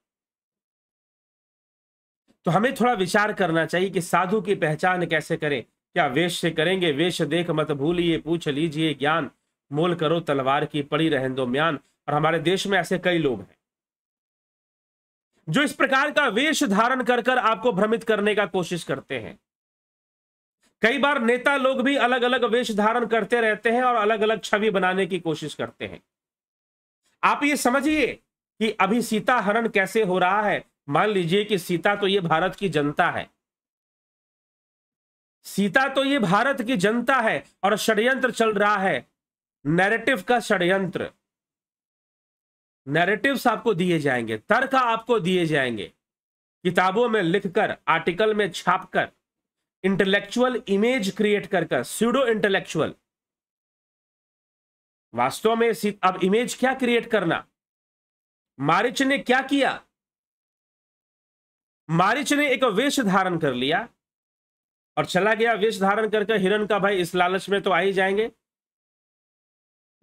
तो हमें थोड़ा विचार करना चाहिए कि साधु की पहचान कैसे करें क्या वेश से करेंगे वेश देख मत भूलिए पूछ लीजिए ज्ञान मोल करो तलवार की पड़ी रहन दो म्यान और हमारे देश में ऐसे कई लोग हैं जो इस प्रकार का वेश धारण कर कर आपको भ्रमित करने का कोशिश करते हैं कई बार नेता लोग भी अलग अलग वेश धारण करते रहते हैं और अलग अलग छवि बनाने की कोशिश करते हैं आप ये समझिए कि अभी सीता हरण कैसे हो रहा है मान लीजिए कि सीता तो ये भारत की जनता है सीता तो ये भारत की जनता है और षड्यंत्र चल रहा है नैरेटिव का षड्यंत्र नैरेटिव्स आपको दिए जाएंगे तर्क आपको दिए जाएंगे किताबों में लिखकर आर्टिकल में छापकर इंटेलेक्चुअल इमेज क्रिएट कर सीडो स्यूडो इंटेलेक्चुअल वास्तव में अब इमेज क्या क्रिएट करना मारिच ने क्या किया मारिच ने एक वेश धारण कर लिया और चला गया विष धारण करके हिरण का भाई इस लालच में तो आ ही जाएंगे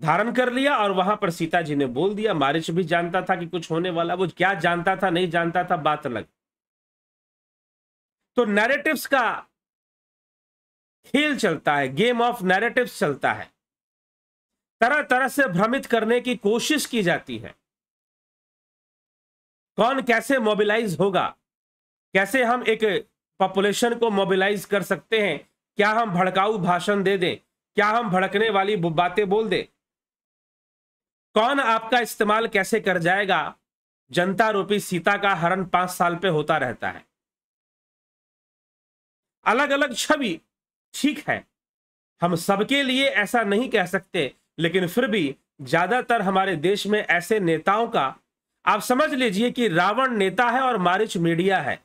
धारण कर लिया और वहां पर सीता जी ने बोल दिया मारिच भी जानता था कि कुछ होने वाला वो क्या जानता था नहीं जानता था बात अलग तो नैरेटिव्स का खेल चलता है गेम ऑफ नैरेटिव्स चलता है तरह तरह से भ्रमित करने की कोशिश की जाती है कौन कैसे मोबिलाइज होगा कैसे हम एक पॉपुलेशन को मोबिलाइज कर सकते हैं क्या हम भड़काऊ भाषण दे दें क्या हम भड़कने वाली बातें बोल दें कौन आपका इस्तेमाल कैसे कर जाएगा जनता रूपी सीता का हरण पांच साल पे होता रहता है अलग अलग छवि ठीक है हम सबके लिए ऐसा नहीं कह सकते लेकिन फिर भी ज्यादातर हमारे देश में ऐसे नेताओं का आप समझ लीजिए कि रावण नेता है और मारिच मीडिया है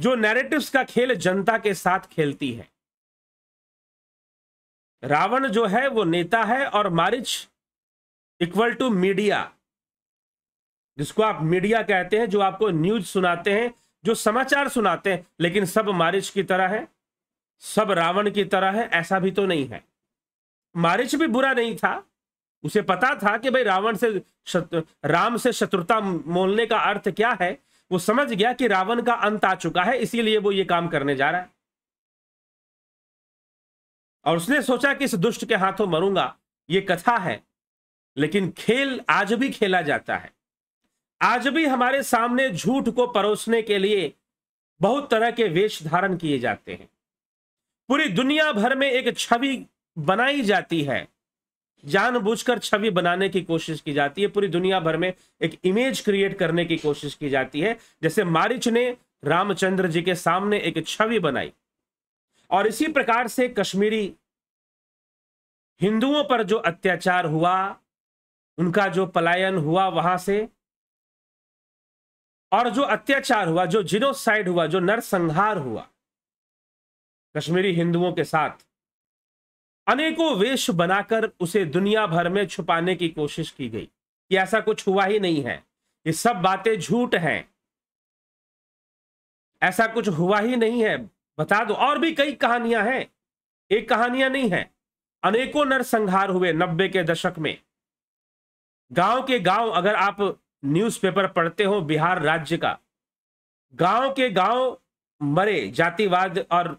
जो नैरेटिव्स का खेल जनता के साथ खेलती है रावण जो है वो नेता है और मारिच इक्वल टू मीडिया जिसको आप मीडिया कहते हैं जो आपको न्यूज सुनाते हैं जो समाचार सुनाते हैं लेकिन सब मारिच की तरह है सब रावण की तरह है ऐसा भी तो नहीं है मारिच भी बुरा नहीं था उसे पता था कि भाई रावण से शत्र राम से शत्रुता मोलने का अर्थ क्या है वो समझ गया कि रावण का अंत आ चुका है इसीलिए वो ये काम करने जा रहा है और उसने सोचा कि इस दुष्ट के हाथों मरूंगा ये कथा है लेकिन खेल आज भी खेला जाता है आज भी हमारे सामने झूठ को परोसने के लिए बहुत तरह के वेश धारण किए जाते हैं पूरी दुनिया भर में एक छवि बनाई जाती है जानबूझकर छवि बनाने की कोशिश की जाती है पूरी दुनिया भर में एक इमेज क्रिएट करने की कोशिश की जाती है जैसे मारिच ने रामचंद्र जी के सामने एक छवि बनाई और इसी प्रकार से कश्मीरी हिंदुओं पर जो अत्याचार हुआ उनका जो पलायन हुआ वहां से और जो अत्याचार हुआ जो जिनोसाइड हुआ जो नरसंहार हुआ कश्मीरी हिंदुओं के साथ अनेकों वेश बनाकर उसे दुनिया भर में छुपाने की कोशिश की गई कि ऐसा कुछ हुआ ही नहीं है ये सब बातें झूठ हैं ऐसा कुछ हुआ ही नहीं है बता दो और भी कई कहानियां हैं एक कहानियां नहीं है अनेकों नरसंहार हुए नब्बे के दशक में गांव के गांव अगर आप न्यूज़पेपर पढ़ते हो बिहार राज्य का गांव के गांव मरे जातिवाद और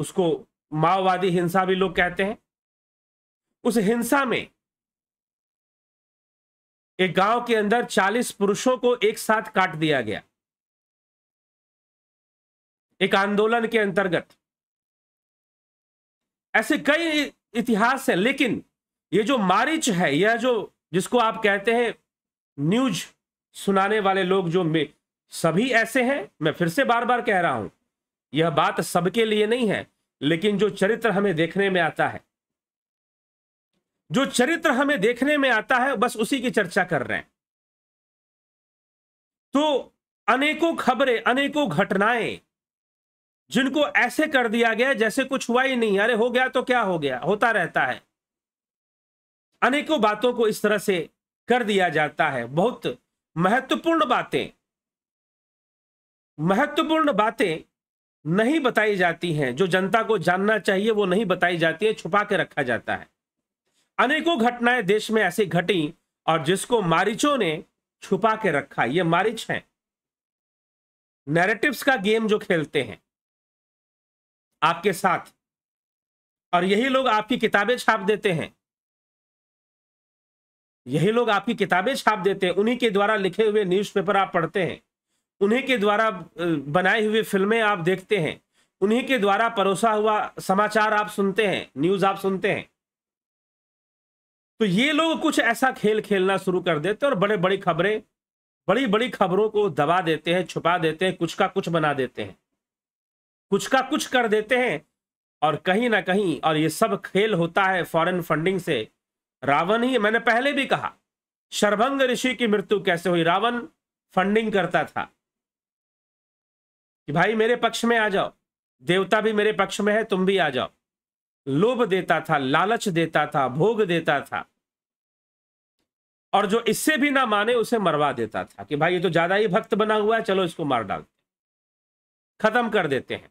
उसको माओवादी हिंसा भी लोग कहते हैं उस हिंसा में एक गांव के अंदर 40 पुरुषों को एक साथ काट दिया गया एक आंदोलन के अंतर्गत ऐसे कई इतिहास है लेकिन ये जो मारिच है यह जो जिसको आप कहते हैं न्यूज सुनाने वाले लोग जो में सभी ऐसे हैं मैं फिर से बार बार कह रहा हूं यह बात सबके लिए नहीं है लेकिन जो चरित्र हमें देखने में आता है जो चरित्र हमें देखने में आता है बस उसी की चर्चा कर रहे हैं तो अनेकों खबरें अनेकों घटनाएं जिनको ऐसे कर दिया गया जैसे कुछ हुआ ही नहीं अरे हो गया तो क्या हो गया होता रहता है अनेकों बातों को इस तरह से कर दिया जाता है बहुत महत्वपूर्ण बातें महत्वपूर्ण बातें नहीं बताई जाती हैं जो जनता को जानना चाहिए वो नहीं बताई जाती है छुपा के रखा जाता है अनेकों घटनाएं देश में ऐसी घटी और जिसको मारिचों ने छुपा के रखा ये मारिच हैं नैरेटिव्स का गेम जो खेलते हैं आपके साथ और यही लोग आपकी किताबें छाप देते हैं यही लोग आपकी किताबें छाप देते हैं उन्हीं के द्वारा लिखे हुए न्यूज़पेपर आप पढ़ते हैं उन्हीं के द्वारा बनाए हुए फिल्में आप देखते हैं उन्हीं के द्वारा परोसा हुआ समाचार आप सुनते हैं न्यूज आप सुनते हैं तो ये लोग कुछ ऐसा खेल खेलना शुरू कर देते हैं और बड़े बड़ी खबरें बड़ी बड़ी खबरों को दबा देते हैं छुपा देते हैं कुछ का कुछ बना देते हैं कुछ का कुछ कर देते हैं और कहीं ना कहीं और ये सब खेल होता है फॉरेन फंडिंग से रावण ही मैंने पहले भी कहा शर्भंग ऋषि की मृत्यु कैसे हुई रावण फंडिंग करता था कि भाई मेरे पक्ष में आ जाओ देवता भी मेरे पक्ष में है तुम भी आ जाओ लोभ देता था लालच देता था भोग देता था और जो इससे भी ना माने उसे मरवा देता था कि भाई ये तो ज्यादा ही भक्त बना हुआ है चलो इसको मार डालते खत्म कर देते हैं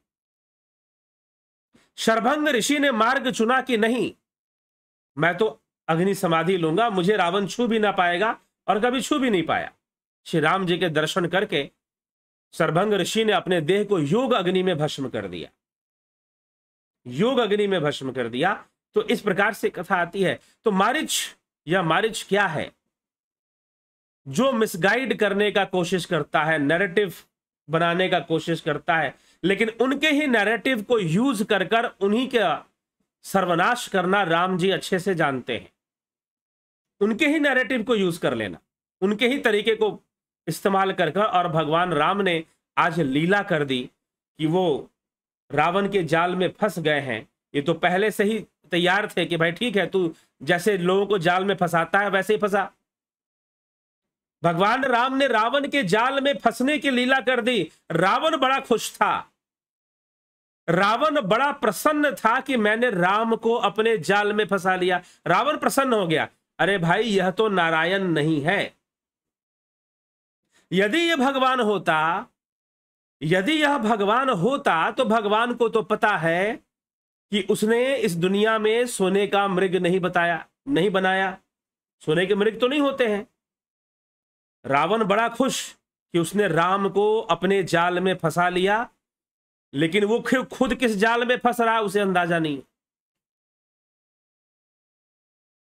शरभंग ऋषि ने मार्ग चुना कि नहीं मैं तो अग्नि समाधि लूंगा मुझे रावण छू भी ना पाएगा और कभी छू भी नहीं पाया श्री राम जी के दर्शन करके सरभंग ऋषि ने अपने देह को योग अग्नि में भस्म कर दिया योग अग्नि में भस्म कर दिया तो इस प्रकार से कथा आती है तो मारिच या मारिच क्या है जो मिसगाइड करने का कोशिश करता है नैरेटिव बनाने का कोशिश करता है लेकिन उनके ही नैरेटिव को यूज कर कर उन्हीं का सर्वनाश करना राम जी अच्छे से जानते हैं उनके ही नैरेटिव को यूज कर लेना उनके ही तरीके को इस्तेमाल कर कर और भगवान राम ने आज लीला कर दी कि वो रावण के जाल में फंस गए हैं ये तो पहले से ही तैयार थे कि भाई ठीक है तू जैसे लोगों को जाल में फंसाता है वैसे ही फंसा भगवान राम ने रावण के जाल में फंसने की लीला कर दी रावण बड़ा खुश था रावण बड़ा प्रसन्न था कि मैंने राम को अपने जाल में फंसा लिया रावण प्रसन्न हो गया अरे भाई यह तो नारायण नहीं है यदि ये भगवान होता यदि यह भगवान होता तो भगवान को तो पता है कि उसने इस दुनिया में सोने का मृग नहीं बताया नहीं बनाया सोने के मृग तो नहीं होते हैं रावण बड़ा खुश कि उसने राम को अपने जाल में फंसा लिया लेकिन वो खुद किस जाल में फंस रहा उसे अंदाजा नहीं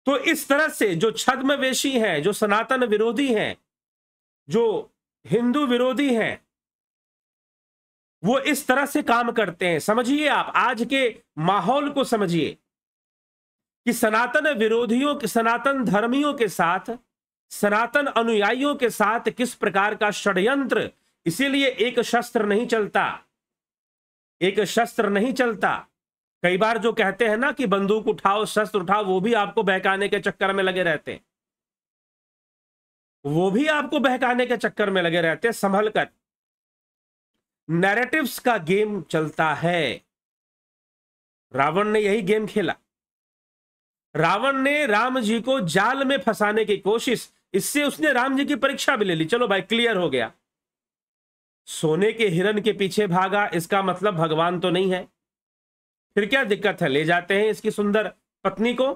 तो इस तरह से जो छद्मवेशी हैं जो सनातन विरोधी हैं जो हिंदू विरोधी हैं वो इस तरह से काम करते हैं समझिए आप आज के माहौल को समझिए कि सनातन विरोधियों के सनातन धर्मियों के साथ सनातन अनुयायियों के साथ किस प्रकार का षड्यंत्र इसीलिए एक शस्त्र नहीं चलता एक शस्त्र नहीं चलता कई बार जो कहते हैं ना कि बंदूक उठाओ शस्त्र उठाओ वो भी आपको बहकाने के चक्कर में लगे रहते हैं वो भी आपको बहकाने के चक्कर में लगे रहते हैं संभल कर नैरेटिव्स का गेम चलता है रावण ने यही गेम खेला रावण ने राम जी को जाल में फंसाने की कोशिश इससे उसने राम जी की परीक्षा भी ले ली चलो भाई क्लियर हो गया सोने के हिरन के पीछे भागा इसका मतलब भगवान तो नहीं है फिर क्या दिक्कत है ले जाते हैं इसकी सुंदर पत्नी को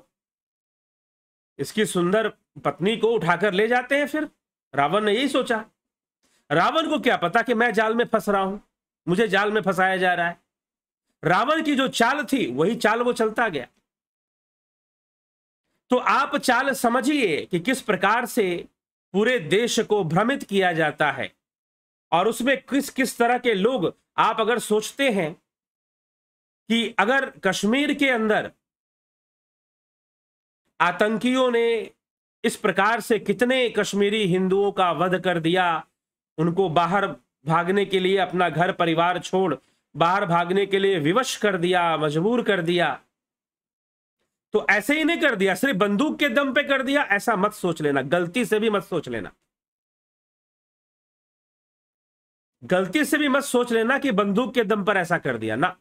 इसकी सुंदर पत्नी को उठाकर ले जाते हैं फिर रावण ने यही सोचा रावण को क्या पता कि मैं जाल में फंस रहा हूं मुझे जाल में फंसाया जा रहा है रावण की जो चाल थी वही चाल वो चलता गया तो आप चाल समझिए कि किस प्रकार से पूरे देश को भ्रमित किया जाता है और उसमें किस किस तरह के लोग आप अगर सोचते हैं कि अगर कश्मीर के अंदर आतंकियों ने इस प्रकार से कितने कश्मीरी हिंदुओं का वध कर दिया उनको बाहर भागने के लिए अपना घर परिवार छोड़ बाहर भागने के लिए विवश कर दिया मजबूर कर दिया तो ऐसे ही नहीं कर दिया सिर्फ बंदूक के दम पे कर दिया ऐसा मत सोच लेना गलती से भी मत सोच लेना गलती से भी मत सोच लेना कि बंदूक के दम पर ऐसा कर दिया ना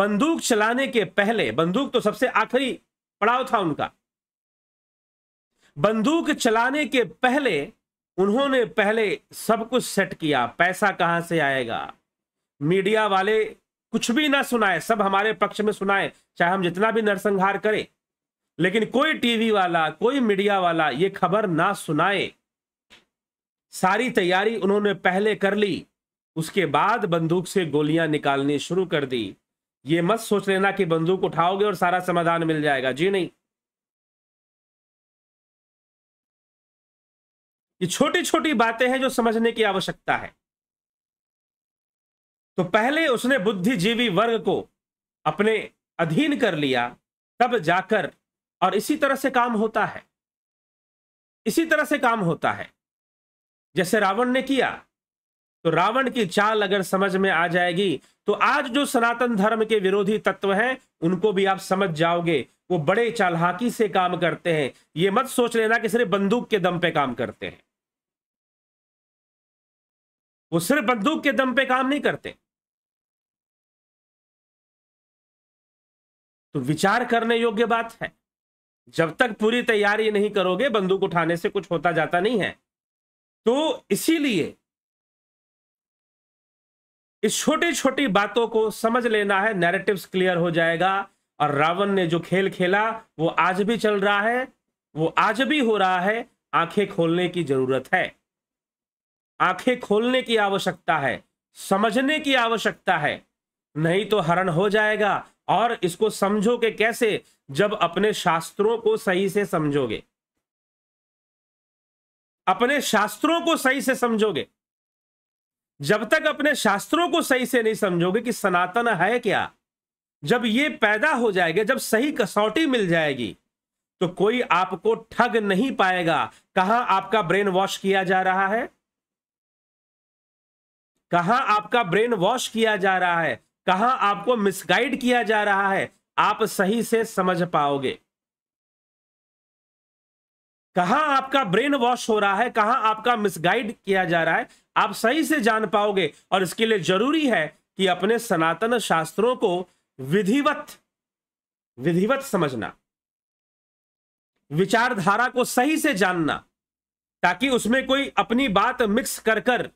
बंदूक चलाने के पहले बंदूक तो सबसे आखिरी पड़ाव था उनका बंदूक चलाने के पहले उन्होंने पहले सब कुछ सेट किया पैसा कहां से आएगा मीडिया वाले कुछ भी ना सुनाए सब हमारे पक्ष में सुनाए चाहे हम जितना भी नरसंहार करें लेकिन कोई टीवी वाला कोई मीडिया वाला ये खबर ना सुनाए सारी तैयारी उन्होंने पहले कर ली उसके बाद बंदूक से गोलियां निकालनी शुरू कर दी ये मत सोच लेना कि बंदूक उठाओगे और सारा समाधान मिल जाएगा जी नहीं ये छोटी छोटी बातें हैं जो समझने की आवश्यकता है तो पहले उसने बुद्धिजीवी वर्ग को अपने अधीन कर लिया तब जाकर और इसी तरह से काम होता है इसी तरह से काम होता है जैसे रावण ने किया तो रावण की चाल अगर समझ में आ जाएगी तो आज जो सनातन धर्म के विरोधी तत्व हैं उनको भी आप समझ जाओगे वो बड़े चालहाकी से काम करते हैं ये मत सोच लेना कि सिर्फ बंदूक के दम पे काम करते हैं वो सिर्फ बंदूक के दम पे काम नहीं करते तो विचार करने योग्य बात है जब तक पूरी तैयारी नहीं करोगे बंदूक उठाने से कुछ होता जाता नहीं है तो इसीलिए इस छोटी छोटी बातों को समझ लेना है नेरेटिव क्लियर हो जाएगा और रावण ने जो खेल खेला वो आज भी चल रहा है वो आज भी हो रहा है आंखें खोलने की जरूरत है आंखें खोलने की आवश्यकता है समझने की आवश्यकता है नहीं तो हरण हो जाएगा और इसको समझो के कैसे जब अपने शास्त्रों को सही से समझोगे अपने शास्त्रों को सही से समझोगे जब तक अपने शास्त्रों को सही से नहीं समझोगे कि सनातन है क्या जब ये पैदा हो जाएगा जब सही कसौटी मिल जाएगी तो कोई आपको ठग नहीं पाएगा कहां आपका ब्रेन वॉश किया जा रहा है कहां आपका ब्रेन वॉश किया जा रहा है कहां आपको मिसगाइड किया जा रहा है आप सही से समझ पाओगे कहां आपका ब्रेन वॉश हो रहा है कहां आपका मिसगाइड किया जा रहा है आप सही से जान पाओगे और इसके लिए जरूरी है कि अपने सनातन शास्त्रों को विधिवत विधिवत समझना विचारधारा को सही से जानना ताकि उसमें कोई अपनी बात मिक्स कर कर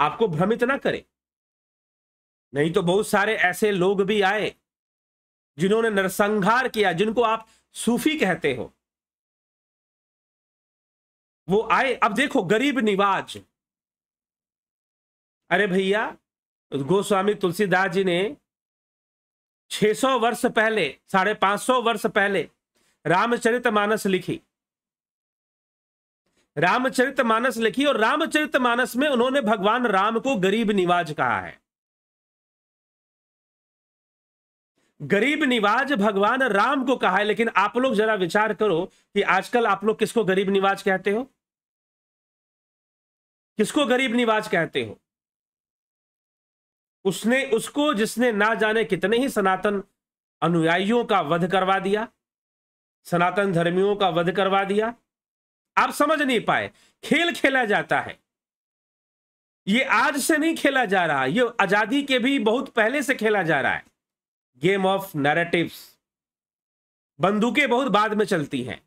आपको भ्रमित ना करे नहीं तो बहुत सारे ऐसे लोग भी आए जिन्होंने नरसंहार किया जिनको आप सूफी कहते हो वो आए अब देखो गरीब निवाज अरे भैया गोस्वामी तुलसीदास जी ने 600 वर्ष पहले साढ़े पांच सौ वर्ष पहले रामचरित मानस लिखी रामचरित मानस लिखी और रामचरित मानस में उन्होंने भगवान राम को गरीब निवाज कहा है गरीब निवाज भगवान राम को कहा है लेकिन आप लोग जरा विचार करो कि आजकल आप लोग किसको गरीब निवाज कहते हो किसको गरीब निवाज कहते हो उसने उसको जिसने ना जाने कितने ही सनातन अनुयायियों का वध करवा दिया सनातन धर्मियों का वध करवा दिया आप समझ नहीं पाए खेल खेला जाता है ये आज से नहीं खेला जा रहा ये आजादी के भी बहुत पहले से खेला जा रहा है गेम ऑफ नैरेटिव्स बंदूकें बहुत बाद में चलती हैं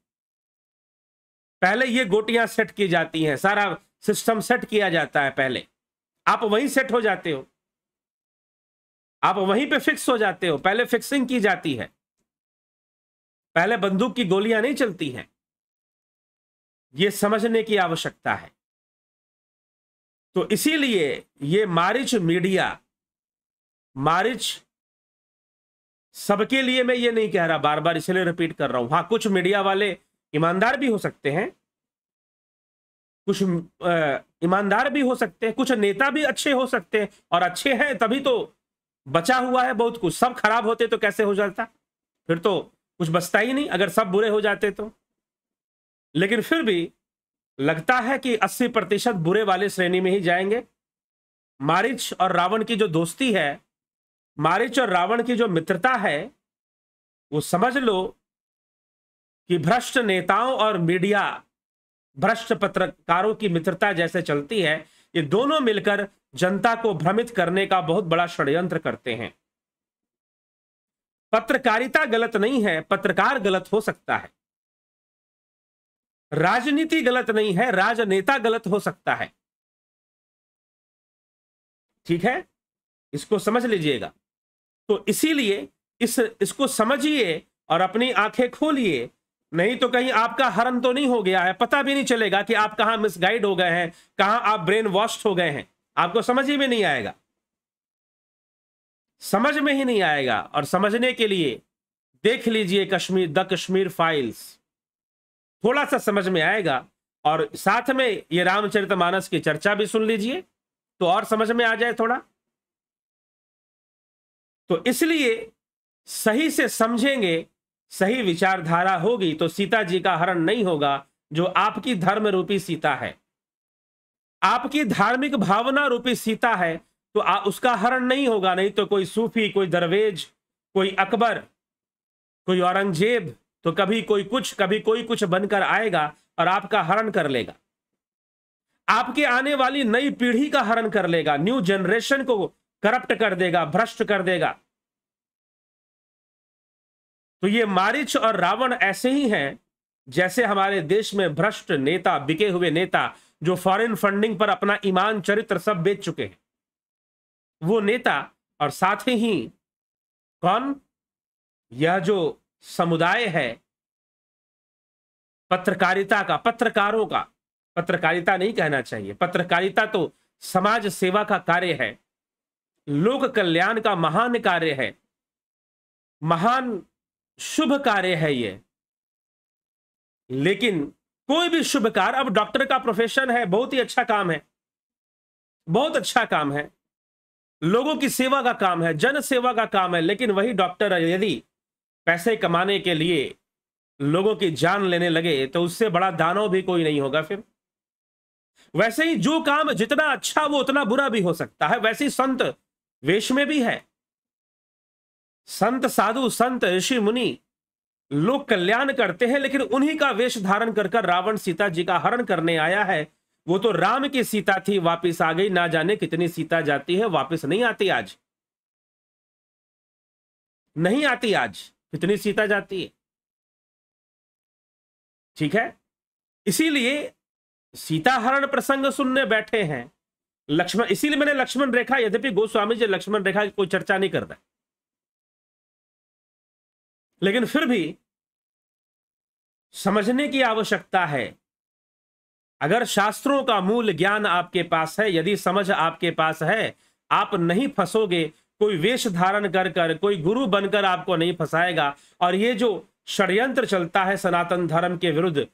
पहले ये गोटियां सेट की जाती हैं सारा सिस्टम सेट किया जाता है पहले आप वहीं सेट हो जाते हो आप वहीं पे फिक्स हो जाते हो पहले फिक्सिंग की जाती है पहले बंदूक की गोलियां नहीं चलती हैं ये समझने की आवश्यकता है तो इसीलिए ये मारिच मीडिया मारिच सबके लिए मैं ये नहीं कह रहा बार बार इसलिए रिपीट कर रहा हूं हाँ कुछ मीडिया वाले ईमानदार भी हो सकते हैं कुछ ईमानदार भी हो सकते हैं कुछ नेता भी अच्छे हो सकते हैं और अच्छे हैं तभी तो बचा हुआ है बहुत कुछ सब खराब होते तो कैसे हो जाता फिर तो कुछ बचता ही नहीं अगर सब बुरे हो जाते तो लेकिन फिर भी लगता है कि 80 प्रतिशत बुरे वाले श्रेणी में ही जाएंगे मारिच और रावण की जो दोस्ती है मारिच और रावण की जो मित्रता है वो समझ लो कि भ्रष्ट नेताओं और मीडिया भ्रष्ट पत्रकारों की मित्रता जैसे चलती है ये दोनों मिलकर जनता को भ्रमित करने का बहुत बड़ा षड्यंत्र करते हैं पत्रकारिता गलत नहीं है पत्रकार गलत हो सकता है राजनीति गलत नहीं है राजनेता गलत हो सकता है ठीक है इसको समझ लीजिएगा तो इसीलिए इस इसको समझिए और अपनी आंखें खोलिए नहीं तो कहीं आपका हरण तो नहीं हो गया है पता भी नहीं चलेगा कि आप मिस मिसगाइड हो गए हैं कहां आप ब्रेन वॉश्ड हो गए हैं आपको समझ ही में नहीं आएगा समझ में ही नहीं आएगा और समझने के लिए देख लीजिए कश्मीर द कश्मीर फाइल्स थोड़ा सा समझ में आएगा और साथ में ये रामचरितमानस की चर्चा भी सुन लीजिए तो और समझ में आ जाए थोड़ा तो इसलिए सही से समझेंगे सही विचारधारा होगी तो सीता जी का हरण नहीं होगा जो आपकी धर्म रूपी सीता है आपकी धार्मिक भावना रूपी सीता है तो आ, उसका हरण नहीं होगा नहीं तो कोई सूफी कोई दरवेज कोई अकबर कोई औरंगजेब तो कभी कोई कुछ कभी कोई कुछ बनकर आएगा और आपका हरण कर लेगा आपके आने वाली नई पीढ़ी का हरण कर लेगा न्यू जनरेशन को करप्ट कर देगा भ्रष्ट कर देगा तो ये मारिच और रावण ऐसे ही हैं जैसे हमारे देश में भ्रष्ट नेता बिके हुए नेता जो फॉरेन फंडिंग पर अपना ईमान चरित्र सब बेच चुके हैं वो नेता और साथ ही कौन यह जो समुदाय है पत्रकारिता का पत्रकारों का पत्रकारिता नहीं कहना चाहिए पत्रकारिता तो समाज सेवा का कार्य है लोक कल्याण का महान कार्य है महान शुभ कार्य है ये लेकिन कोई भी शुभ कार्य अब डॉक्टर का प्रोफेशन है बहुत ही अच्छा काम है बहुत अच्छा काम है लोगों की सेवा का काम है जन सेवा का काम है लेकिन वही डॉक्टर यदि पैसे कमाने के लिए लोगों की जान लेने लगे तो उससे बड़ा दानव भी कोई नहीं होगा फिर वैसे ही जो काम जितना अच्छा वो उतना बुरा भी हो सकता है वैसे ही संत वेश में भी है संत साधु संत ऋषि मुनि लोग कल्याण करते हैं लेकिन उन्हीं का वेश धारण कर रावण सीता जी का हरण करने आया है वो तो राम की सीता थी वापस आ गई ना जाने कितनी सीता जाती है वापस नहीं आती आज नहीं आती आज कितनी सीता जाती है ठीक है इसीलिए सीता हरण प्रसंग सुनने बैठे हैं लक्ष्मण इसीलिए मैंने लक्ष्मण रेखा यद्यपि गोस्वामी जी लक्ष्मण रेखा की कोई चर्चा नहीं करता लेकिन फिर भी समझने की आवश्यकता है अगर शास्त्रों का मूल ज्ञान आपके पास है यदि समझ आपके पास है आप नहीं फंसोगे कोई वेश धारण कर कर कोई गुरु बनकर आपको नहीं फंसाएगा और ये जो षड्यंत्र चलता है सनातन धर्म के विरुद्ध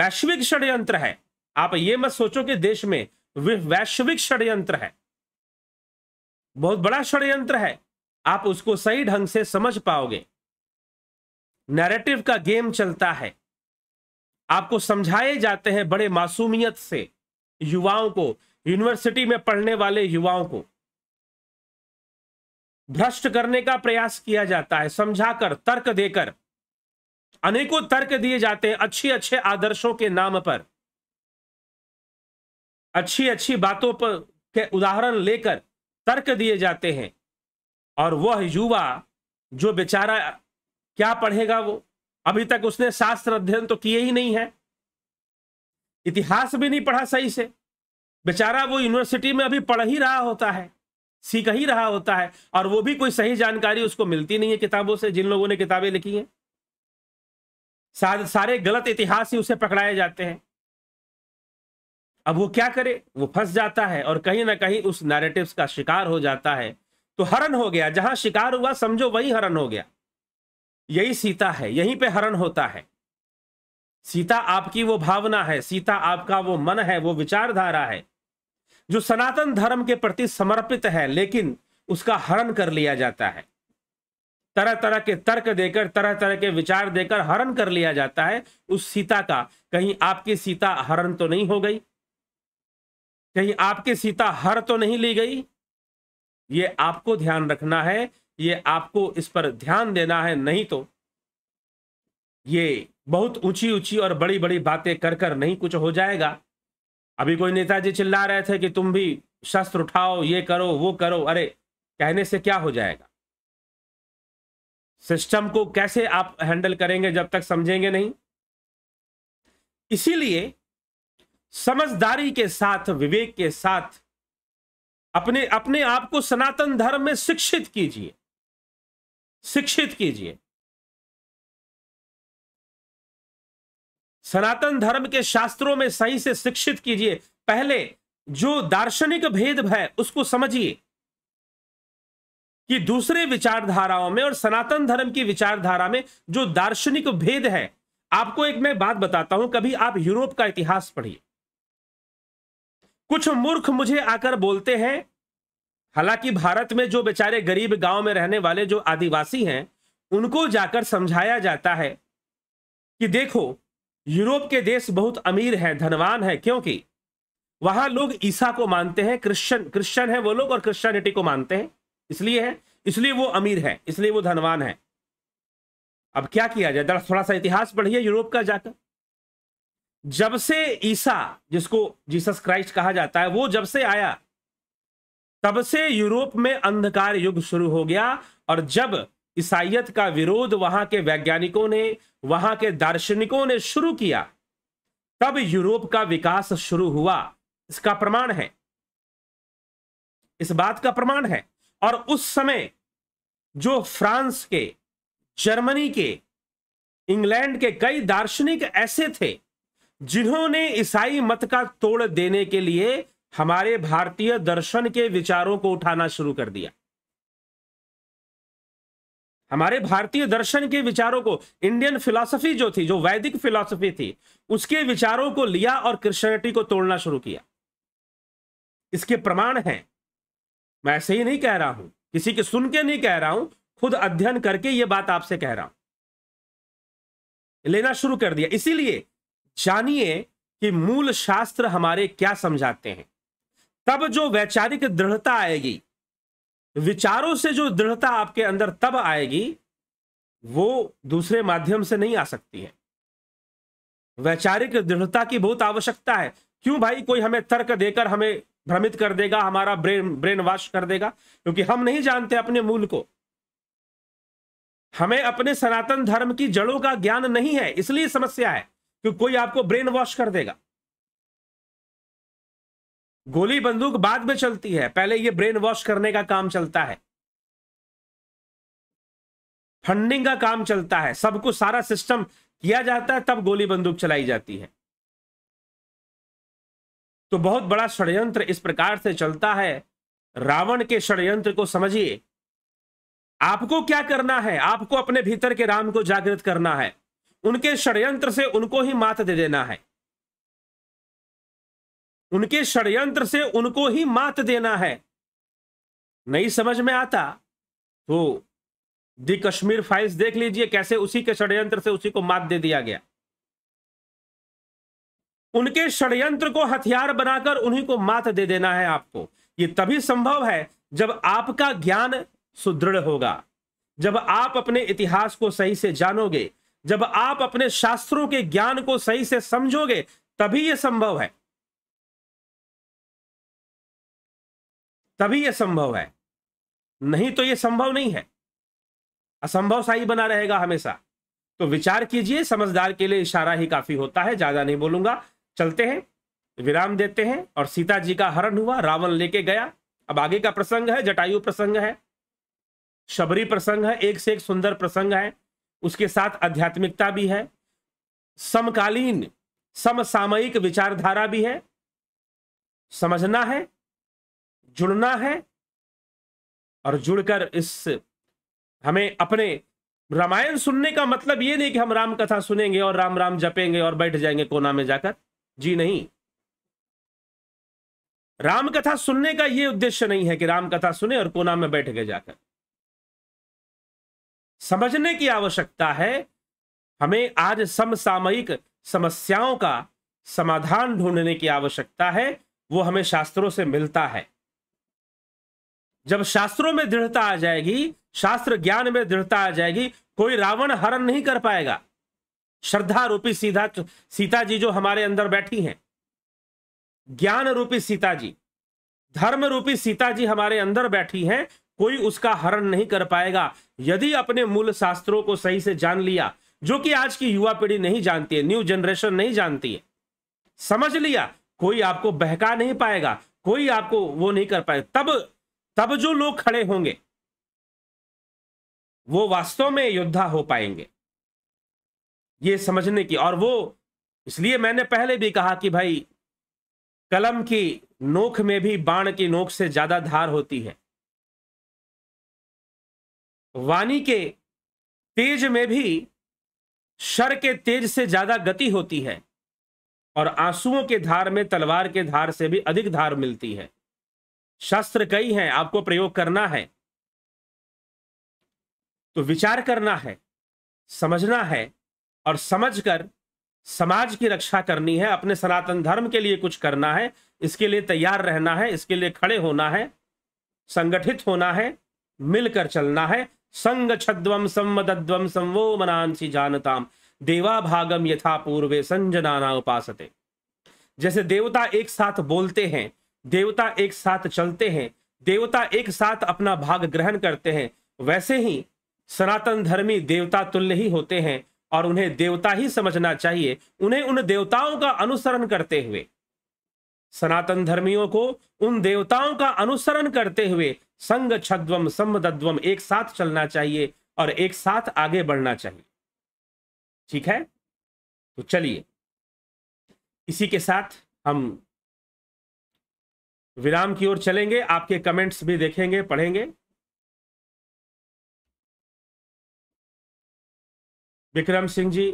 वैश्विक षड्यंत्र है आप ये मत सोचो कि देश में वैश्विक षड्यंत्र है बहुत बड़ा षड्यंत्र है आप उसको सही ढंग से समझ पाओगे नैरेटिव का गेम चलता है आपको समझाए जाते हैं बड़े मासूमियत से युवाओं को यूनिवर्सिटी में पढ़ने वाले युवाओं को भ्रष्ट करने का प्रयास किया जाता है समझाकर तर्क देकर अनेकों तर्क दिए जाते हैं अच्छे अच्छे आदर्शों के नाम पर अच्छी अच्छी बातों पर के उदाहरण लेकर तर्क दिए जाते हैं और वह युवा जो बेचारा क्या पढ़ेगा वो अभी तक उसने शास्त्र अध्ययन तो किए ही नहीं है इतिहास भी नहीं पढ़ा सही से बेचारा वो यूनिवर्सिटी में अभी पढ़ ही रहा होता है सीख ही रहा होता है और वो भी कोई सही जानकारी उसको मिलती नहीं है किताबों से जिन लोगों ने किताबें लिखी हैं सारे गलत इतिहास ही उसे पकड़ाए जाते हैं अब वो क्या करे वो फंस जाता है और कहीं ना कहीं उस नैरेटिव्स का शिकार हो जाता है तो हरण हो गया जहां शिकार हुआ समझो वही हरण हो गया यही सीता है यहीं पे हरण होता है सीता आपकी वो भावना है सीता आपका वो मन है वो विचारधारा है जो सनातन धर्म के प्रति समर्पित है लेकिन उसका हरण कर लिया जाता है तरह तरह के तर्क देकर तरह तरह के विचार देकर हरण कर लिया जाता है उस सीता का कहीं आपकी सीता हरण तो नहीं हो गई कहीं आपकी सीता हर तो नहीं ली गई ये आपको ध्यान रखना है ये आपको इस पर ध्यान देना है नहीं तो ये बहुत ऊंची ऊंची और बड़ी बड़ी बातें कर कर नहीं कुछ हो जाएगा अभी कोई नेताजी चिल्ला रहे थे कि तुम भी शस्त्र उठाओ ये करो वो करो अरे कहने से क्या हो जाएगा सिस्टम को कैसे आप हैंडल करेंगे जब तक समझेंगे नहीं इसीलिए समझदारी के साथ विवेक के साथ अपने अपने आप को सनातन धर्म में शिक्षित कीजिए शिक्षित कीजिए सनातन धर्म के शास्त्रों में सही से शिक्षित कीजिए पहले जो दार्शनिक भेद है उसको समझिए कि दूसरे विचारधाराओं में और सनातन धर्म की विचारधारा में जो दार्शनिक भेद है आपको एक मैं बात बताता हूं कभी आप यूरोप का इतिहास पढ़िए कुछ मूर्ख मुझे आकर बोलते हैं हालांकि भारत में जो बेचारे गरीब गांव में रहने वाले जो आदिवासी हैं उनको जाकर समझाया जाता है कि देखो यूरोप के देश बहुत अमीर हैं धनवान हैं क्योंकि वहां लोग ईसा को मानते हैं क्रिश्चन क्रिश्चन है वो लोग और क्रिश्चियनिटी को मानते हैं इसलिए है इसलिए वो अमीर है इसलिए वो धनवान है अब क्या किया जाए जरा थोड़ा सा इतिहास पढ़िए यूरोप का जाकर जब से ईसा जिसको जीसस क्राइस्ट कहा जाता है वो जब से आया तब से यूरोप में अंधकार युग शुरू हो गया और जब ईसाइत का विरोध वहां के वैज्ञानिकों ने वहां के दार्शनिकों ने शुरू किया तब यूरोप का विकास शुरू हुआ इसका प्रमाण है इस बात का प्रमाण है और उस समय जो फ्रांस के जर्मनी के इंग्लैंड के कई दार्शनिक ऐसे थे जिन्होंने ईसाई मत का तोड़ देने के लिए हमारे भारतीय दर्शन के विचारों को उठाना शुरू कर दिया हमारे भारतीय दर्शन के विचारों को इंडियन फिलॉसफी जो थी जो वैदिक फिलॉसफी थी उसके विचारों को लिया और क्रिश्चियनिटी को तोड़ना शुरू किया इसके प्रमाण हैं मैं ऐसे ही नहीं कह रहा हूं किसी के सुन के नहीं कह रहा हूं खुद अध्ययन करके ये बात आपसे कह रहा हूं लेना शुरू कर दिया इसीलिए जानिए कि मूल शास्त्र हमारे क्या समझाते हैं तब जो वैचारिक दृढ़ता आएगी विचारों से जो दृढ़ता आपके अंदर तब आएगी वो दूसरे माध्यम से नहीं आ सकती है वैचारिक दृढ़ता की बहुत आवश्यकता है क्यों भाई कोई हमें तर्क देकर हमें भ्रमित कर देगा हमारा ब्रेन ब्रेन वॉश कर देगा क्योंकि हम नहीं जानते अपने मूल को हमें अपने सनातन धर्म की जड़ों का ज्ञान नहीं है इसलिए समस्या है कि कोई आपको ब्रेन वॉश कर देगा गोली बंदूक बाद में चलती है पहले ये ब्रेन वॉश करने का काम चलता है फंडिंग का काम चलता है सब कुछ सारा सिस्टम किया जाता है तब गोली बंदूक चलाई जाती है तो बहुत बड़ा षड्यंत्र इस प्रकार से चलता है रावण के षड्यंत्र को समझिए आपको क्या करना है आपको अपने भीतर के राम को जागृत करना है उनके षड्यंत्र से उनको ही मात दे देना है उनके षडयंत्र से उनको ही मात देना है नहीं समझ में आता तो दी कश्मीर फाइल्स देख लीजिए कैसे उसी के षड्यंत्र से उसी को मात दे दिया गया उनके षड्यंत्र को हथियार बनाकर उन्हीं को मात दे देना है आपको ये तभी संभव है जब आपका ज्ञान सुदृढ़ होगा जब आप अपने इतिहास को सही से जानोगे जब आप अपने शास्त्रों के ज्ञान को सही से समझोगे तभी यह संभव है तभी यह संभव है नहीं तो यह संभव नहीं है असंभव सा ही बना रहेगा हमेशा तो विचार कीजिए समझदार के लिए इशारा ही काफी होता है ज्यादा नहीं बोलूंगा चलते हैं विराम देते हैं और सीता जी का हरण हुआ रावण लेके गया अब आगे का प्रसंग है जटायु प्रसंग है शबरी प्रसंग है एक से एक सुंदर प्रसंग है उसके साथ आध्यात्मिकता भी है समकालीन समसामयिक विचारधारा भी है समझना है जुड़ना है और जुड़कर इस हमें अपने रामायण सुनने का मतलब ये नहीं कि हम राम कथा सुनेंगे और राम राम जपेंगे और बैठ जाएंगे कोना में जाकर जी नहीं राम कथा सुनने का यह उद्देश्य नहीं है कि राम कथा सुने और कोना में बैठ गए जाकर समझने की आवश्यकता है हमें आज समसामयिक समस्याओं का समाधान ढूंढने की आवश्यकता है वो हमें शास्त्रों से मिलता है जब शास्त्रों में दृढ़ता आ जाएगी शास्त्र ज्ञान में दृढ़ता आ जाएगी कोई रावण हरण नहीं कर पाएगा श्रद्धा रूपी सीधा सीता जी जो हमारे अंदर बैठी हैं ज्ञान रूपी सीता जी धर्म रूपी सीता जी हमारे अंदर बैठी हैं कोई उसका हरण नहीं कर पाएगा यदि अपने मूल शास्त्रों को सही से जान लिया जो कि आज की युवा पीढ़ी नहीं जानती है न्यू जनरेशन नहीं जानती है समझ लिया कोई आपको बहका नहीं पाएगा कोई आपको वो नहीं कर पाएगा तब तब जो लोग खड़े होंगे वो वास्तव में योद्धा हो पाएंगे ये समझने की और वो इसलिए मैंने पहले भी कहा कि भाई कलम की नोक में भी बाण की नोक से ज्यादा धार होती है वाणी के तेज में भी शर के तेज से ज्यादा गति होती है और आंसुओं के धार में तलवार के धार से भी अधिक धार मिलती है शास्त्र कई हैं आपको प्रयोग करना है तो विचार करना है समझना है और समझकर समाज की रक्षा करनी है अपने सनातन धर्म के लिए कुछ करना है इसके लिए तैयार रहना है इसके लिए खड़े होना है संगठित होना है मिलकर चलना है संग छद्वम संवद्वम संवो मनांसी जानताम देवा भागम यथा पूर्वे संजनाना उपासते जैसे देवता एक साथ बोलते हैं देवता एक साथ चलते हैं देवता एक साथ अपना भाग ग्रहण करते हैं वैसे ही सनातन धर्मी देवता तुल्य ही होते हैं और उन्हें देवता ही समझना चाहिए उन्हें उन देवताओं का अनुसरण करते हुए सनातन धर्मियों को उन देवताओं का अनुसरण करते हुए संग छद्वम समद्वम एक साथ चलना चाहिए और एक साथ आगे बढ़ना चाहिए ठीक है तो चलिए इसी के साथ हम विराम की ओर चलेंगे आपके कमेंट्स भी देखेंगे पढ़ेंगे विक्रम सिंह जी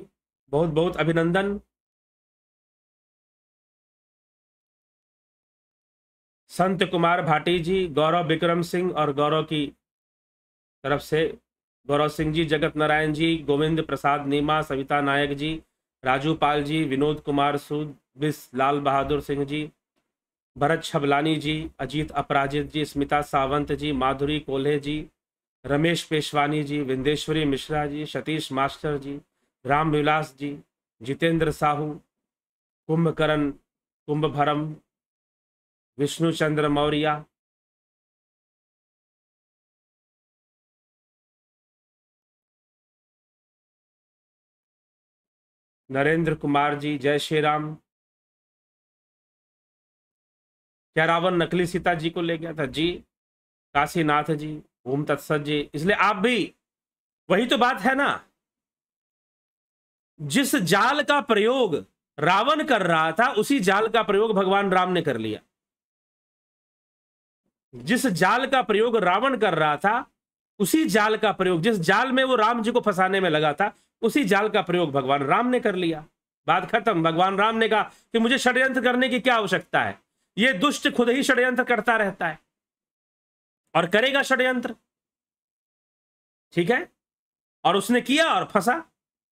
बहुत बहुत अभिनंदन संत कुमार भाटी जी गौरव विक्रम सिंह और गौरव की तरफ से गौरव सिंह जी जगत नारायण जी गोविंद प्रसाद नीमा सविता नायक जी राजू पाल जी विनोद कुमार सूद बिस लाल बहादुर सिंह जी भरत छबलानी जी अजीत अपराजित जी स्मिता सावंत जी माधुरी कोल्हे जी रमेश पेशवानी जी विंदेश्वरी मिश्रा जी सतीश मास्टर जी रामविलास जी जितेंद्र साहू कुंभकरण कुंभभरम विष्णु चंद्र मौर्य नरेंद्र कुमार जी जय श्री राम क्या रावण नकली सीता जी को ले गया था जी काशीनाथ जी ओम तत्सत जी इसलिए आप भी वही तो बात है ना जिस जाल का प्रयोग रावण कर रहा था उसी जाल का प्रयोग भगवान राम ने कर लिया जिस जाल का प्रयोग रावण कर रहा था उसी जाल का प्रयोग जिस जाल में वो राम जी को फंसाने में लगा था उसी जाल का प्रयोग भगवान राम ने कर लिया बात खत्म भगवान राम ने कहा कि मुझे षड्यंत्र करने की क्या आवश्यकता है ये दुष्ट खुद ही षड्यंत्र करता रहता है और करेगा षड्यंत्र ठीक है और उसने किया और फंसा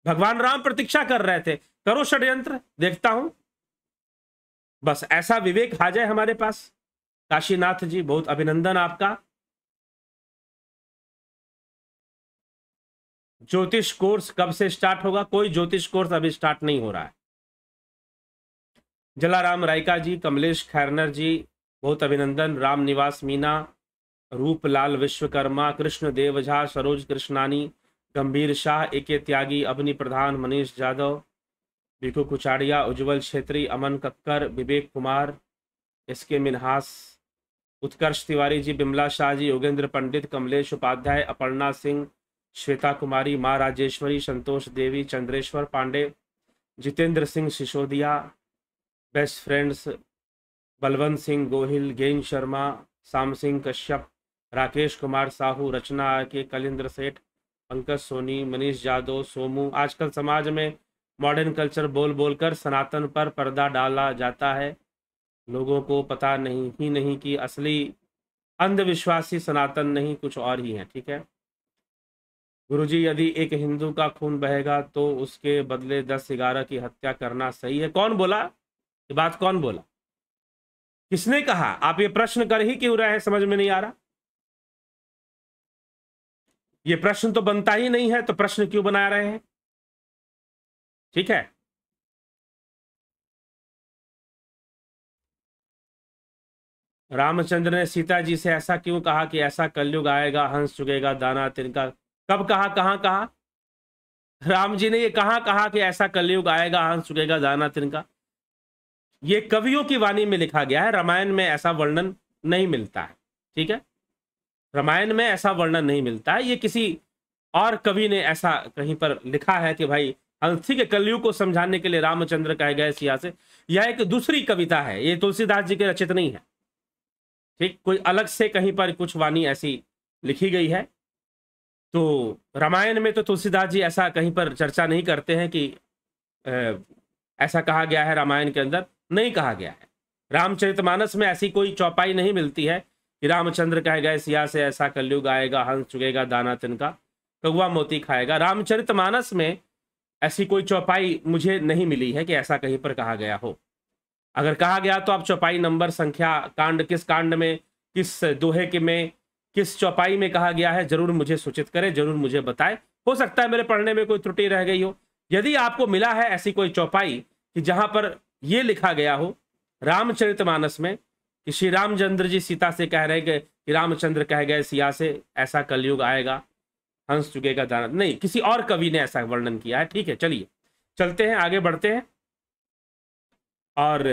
भगवान राम प्रतीक्षा कर रहे थे करो षड्यंत्र देखता हूं बस ऐसा विवेक आ जाए हमारे पास काशीनाथ जी बहुत अभिनंदन आपका ज्योतिष कोर्स कब से स्टार्ट होगा कोई ज्योतिष कोर्स अभी स्टार्ट नहीं हो रहा है जलाराम रायका जी कमलेश खैरनर जी बहुत अभिनंदन राम निवास मीना रूपलाल विश्वकर्मा कृष्ण देव झा सरोज कृष्णानी गंभीर शाह ए के त्यागी अवनी प्रधान मनीष यादव बीटू कुचाड़िया उज्जवल छेत्री अमन कक्कर विवेक कुमार एस के मिनहास उत्कर्ष तिवारी जी बिमला शाह जी योगेंद्र पंडित कमलेश उपाध्याय अपर्णा सिंह श्वेता कुमारी माँ राजेश्वरी संतोष देवी चंद्रेश्वर पांडे जितेंद्र सिंह सिसोदिया बेस्ट फ्रेंड्स बलवंत सिंह गोहिल गेंद शर्मा शाम सिंह कश्यप राकेश कुमार साहू रचना के कलिंद्र सेठ पंकज सोनी मनीष जादव सोमू आजकल समाज में मॉडर्न कल्चर बोल बोल कर सनातन पर पर्दा डाला जाता है लोगों को पता नहीं ही नहीं कि असली अंधविश्वासी सनातन नहीं कुछ और ही है ठीक है गुरुजी यदि एक हिंदू का खून बहेगा तो उसके बदले दस ग्यारह की हत्या करना सही है कौन बोला ये बात कौन बोला किसने कहा आप ये प्रश्न कर ही क्यों रहे हैं समझ में नहीं आ रहा ये प्रश्न तो बनता ही नहीं है तो प्रश्न क्यों बना रहे हैं ठीक है रामचंद्र ने सीता जी से ऐसा क्यों कहा कि ऐसा कलयुग आएगा हंस चुकेगा दाना तिनका कब कहा कहाँ कहा राम जी ने ये कहा कहा कि ऐसा कलयुग आएगा हंस चुकेगा दाना तिनका ये कवियों की वाणी में लिखा गया है रामायण में ऐसा वर्णन नहीं मिलता है ठीक है रामायण में ऐसा वर्णन नहीं मिलता है ये किसी और कवि ने ऐसा कहीं पर लिखा है कि भाई हाँ, ठीक के कलयुग को समझाने के लिए रामचंद्र कहे गए सिया से यह एक दूसरी कविता है ये तुलसीदास जी के रचित नहीं है ठीक कोई अलग से कहीं पर कुछ वाणी ऐसी लिखी गई है तो रामायण में तो तुलसीदास जी ऐसा कहीं पर चर्चा नहीं करते हैं कि ऐसा कहा गया है रामायण के अंदर नहीं कहा गया है रामचरितमानस में ऐसी कोई चौपाई नहीं मिलती है कि रामचंद्र कह गए सिया से ऐसा कलयुग आएगा हंस चुगेगा दाना तिनका कौवा मोती खाएगा रामचरितमानस में ऐसी कोई चौपाई मुझे नहीं मिली है कि ऐसा कहीं पर कहा गया हो अगर कहा गया तो आप चौपाई नंबर संख्या कांड किस कांड में किस दोहे के में किस चौपाई में कहा गया है जरूर मुझे सूचित करें जरूर मुझे बताएं हो सकता है मेरे पढ़ने में कोई त्रुटि रह गई हो यदि आपको मिला है ऐसी कोई चौपाई कि जहां पर ये लिखा गया हो रामचरितमानस में कि श्री रामचंद्र जी सीता से कह रहे कि रामचंद्र कह गए सिया से ऐसा कलयुग आएगा हंस चुकेगा दाना नहीं किसी और कवि ने ऐसा वर्णन किया है ठीक है चलिए चलते हैं आगे बढ़ते हैं और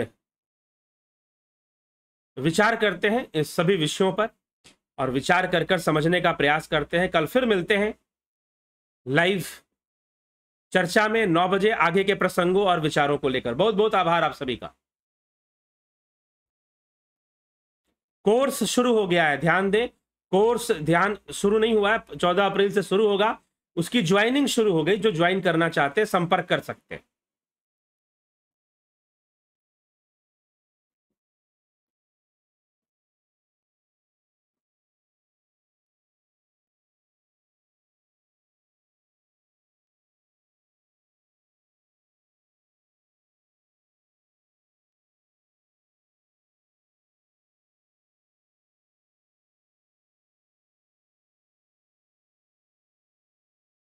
विचार करते हैं इस सभी विषयों पर और विचार कर कर समझने का प्रयास करते हैं कल फिर मिलते हैं लाइव चर्चा में नौ बजे आगे के प्रसंगों और विचारों को लेकर बहुत बहुत आभार आप सभी का कोर्स शुरू हो गया है ध्यान दे कोर्स ध्यान शुरू नहीं हुआ है चौदह अप्रैल से शुरू होगा उसकी ज्वाइनिंग शुरू हो गई जो ज्वाइन करना चाहते हैं संपर्क कर सकते हैं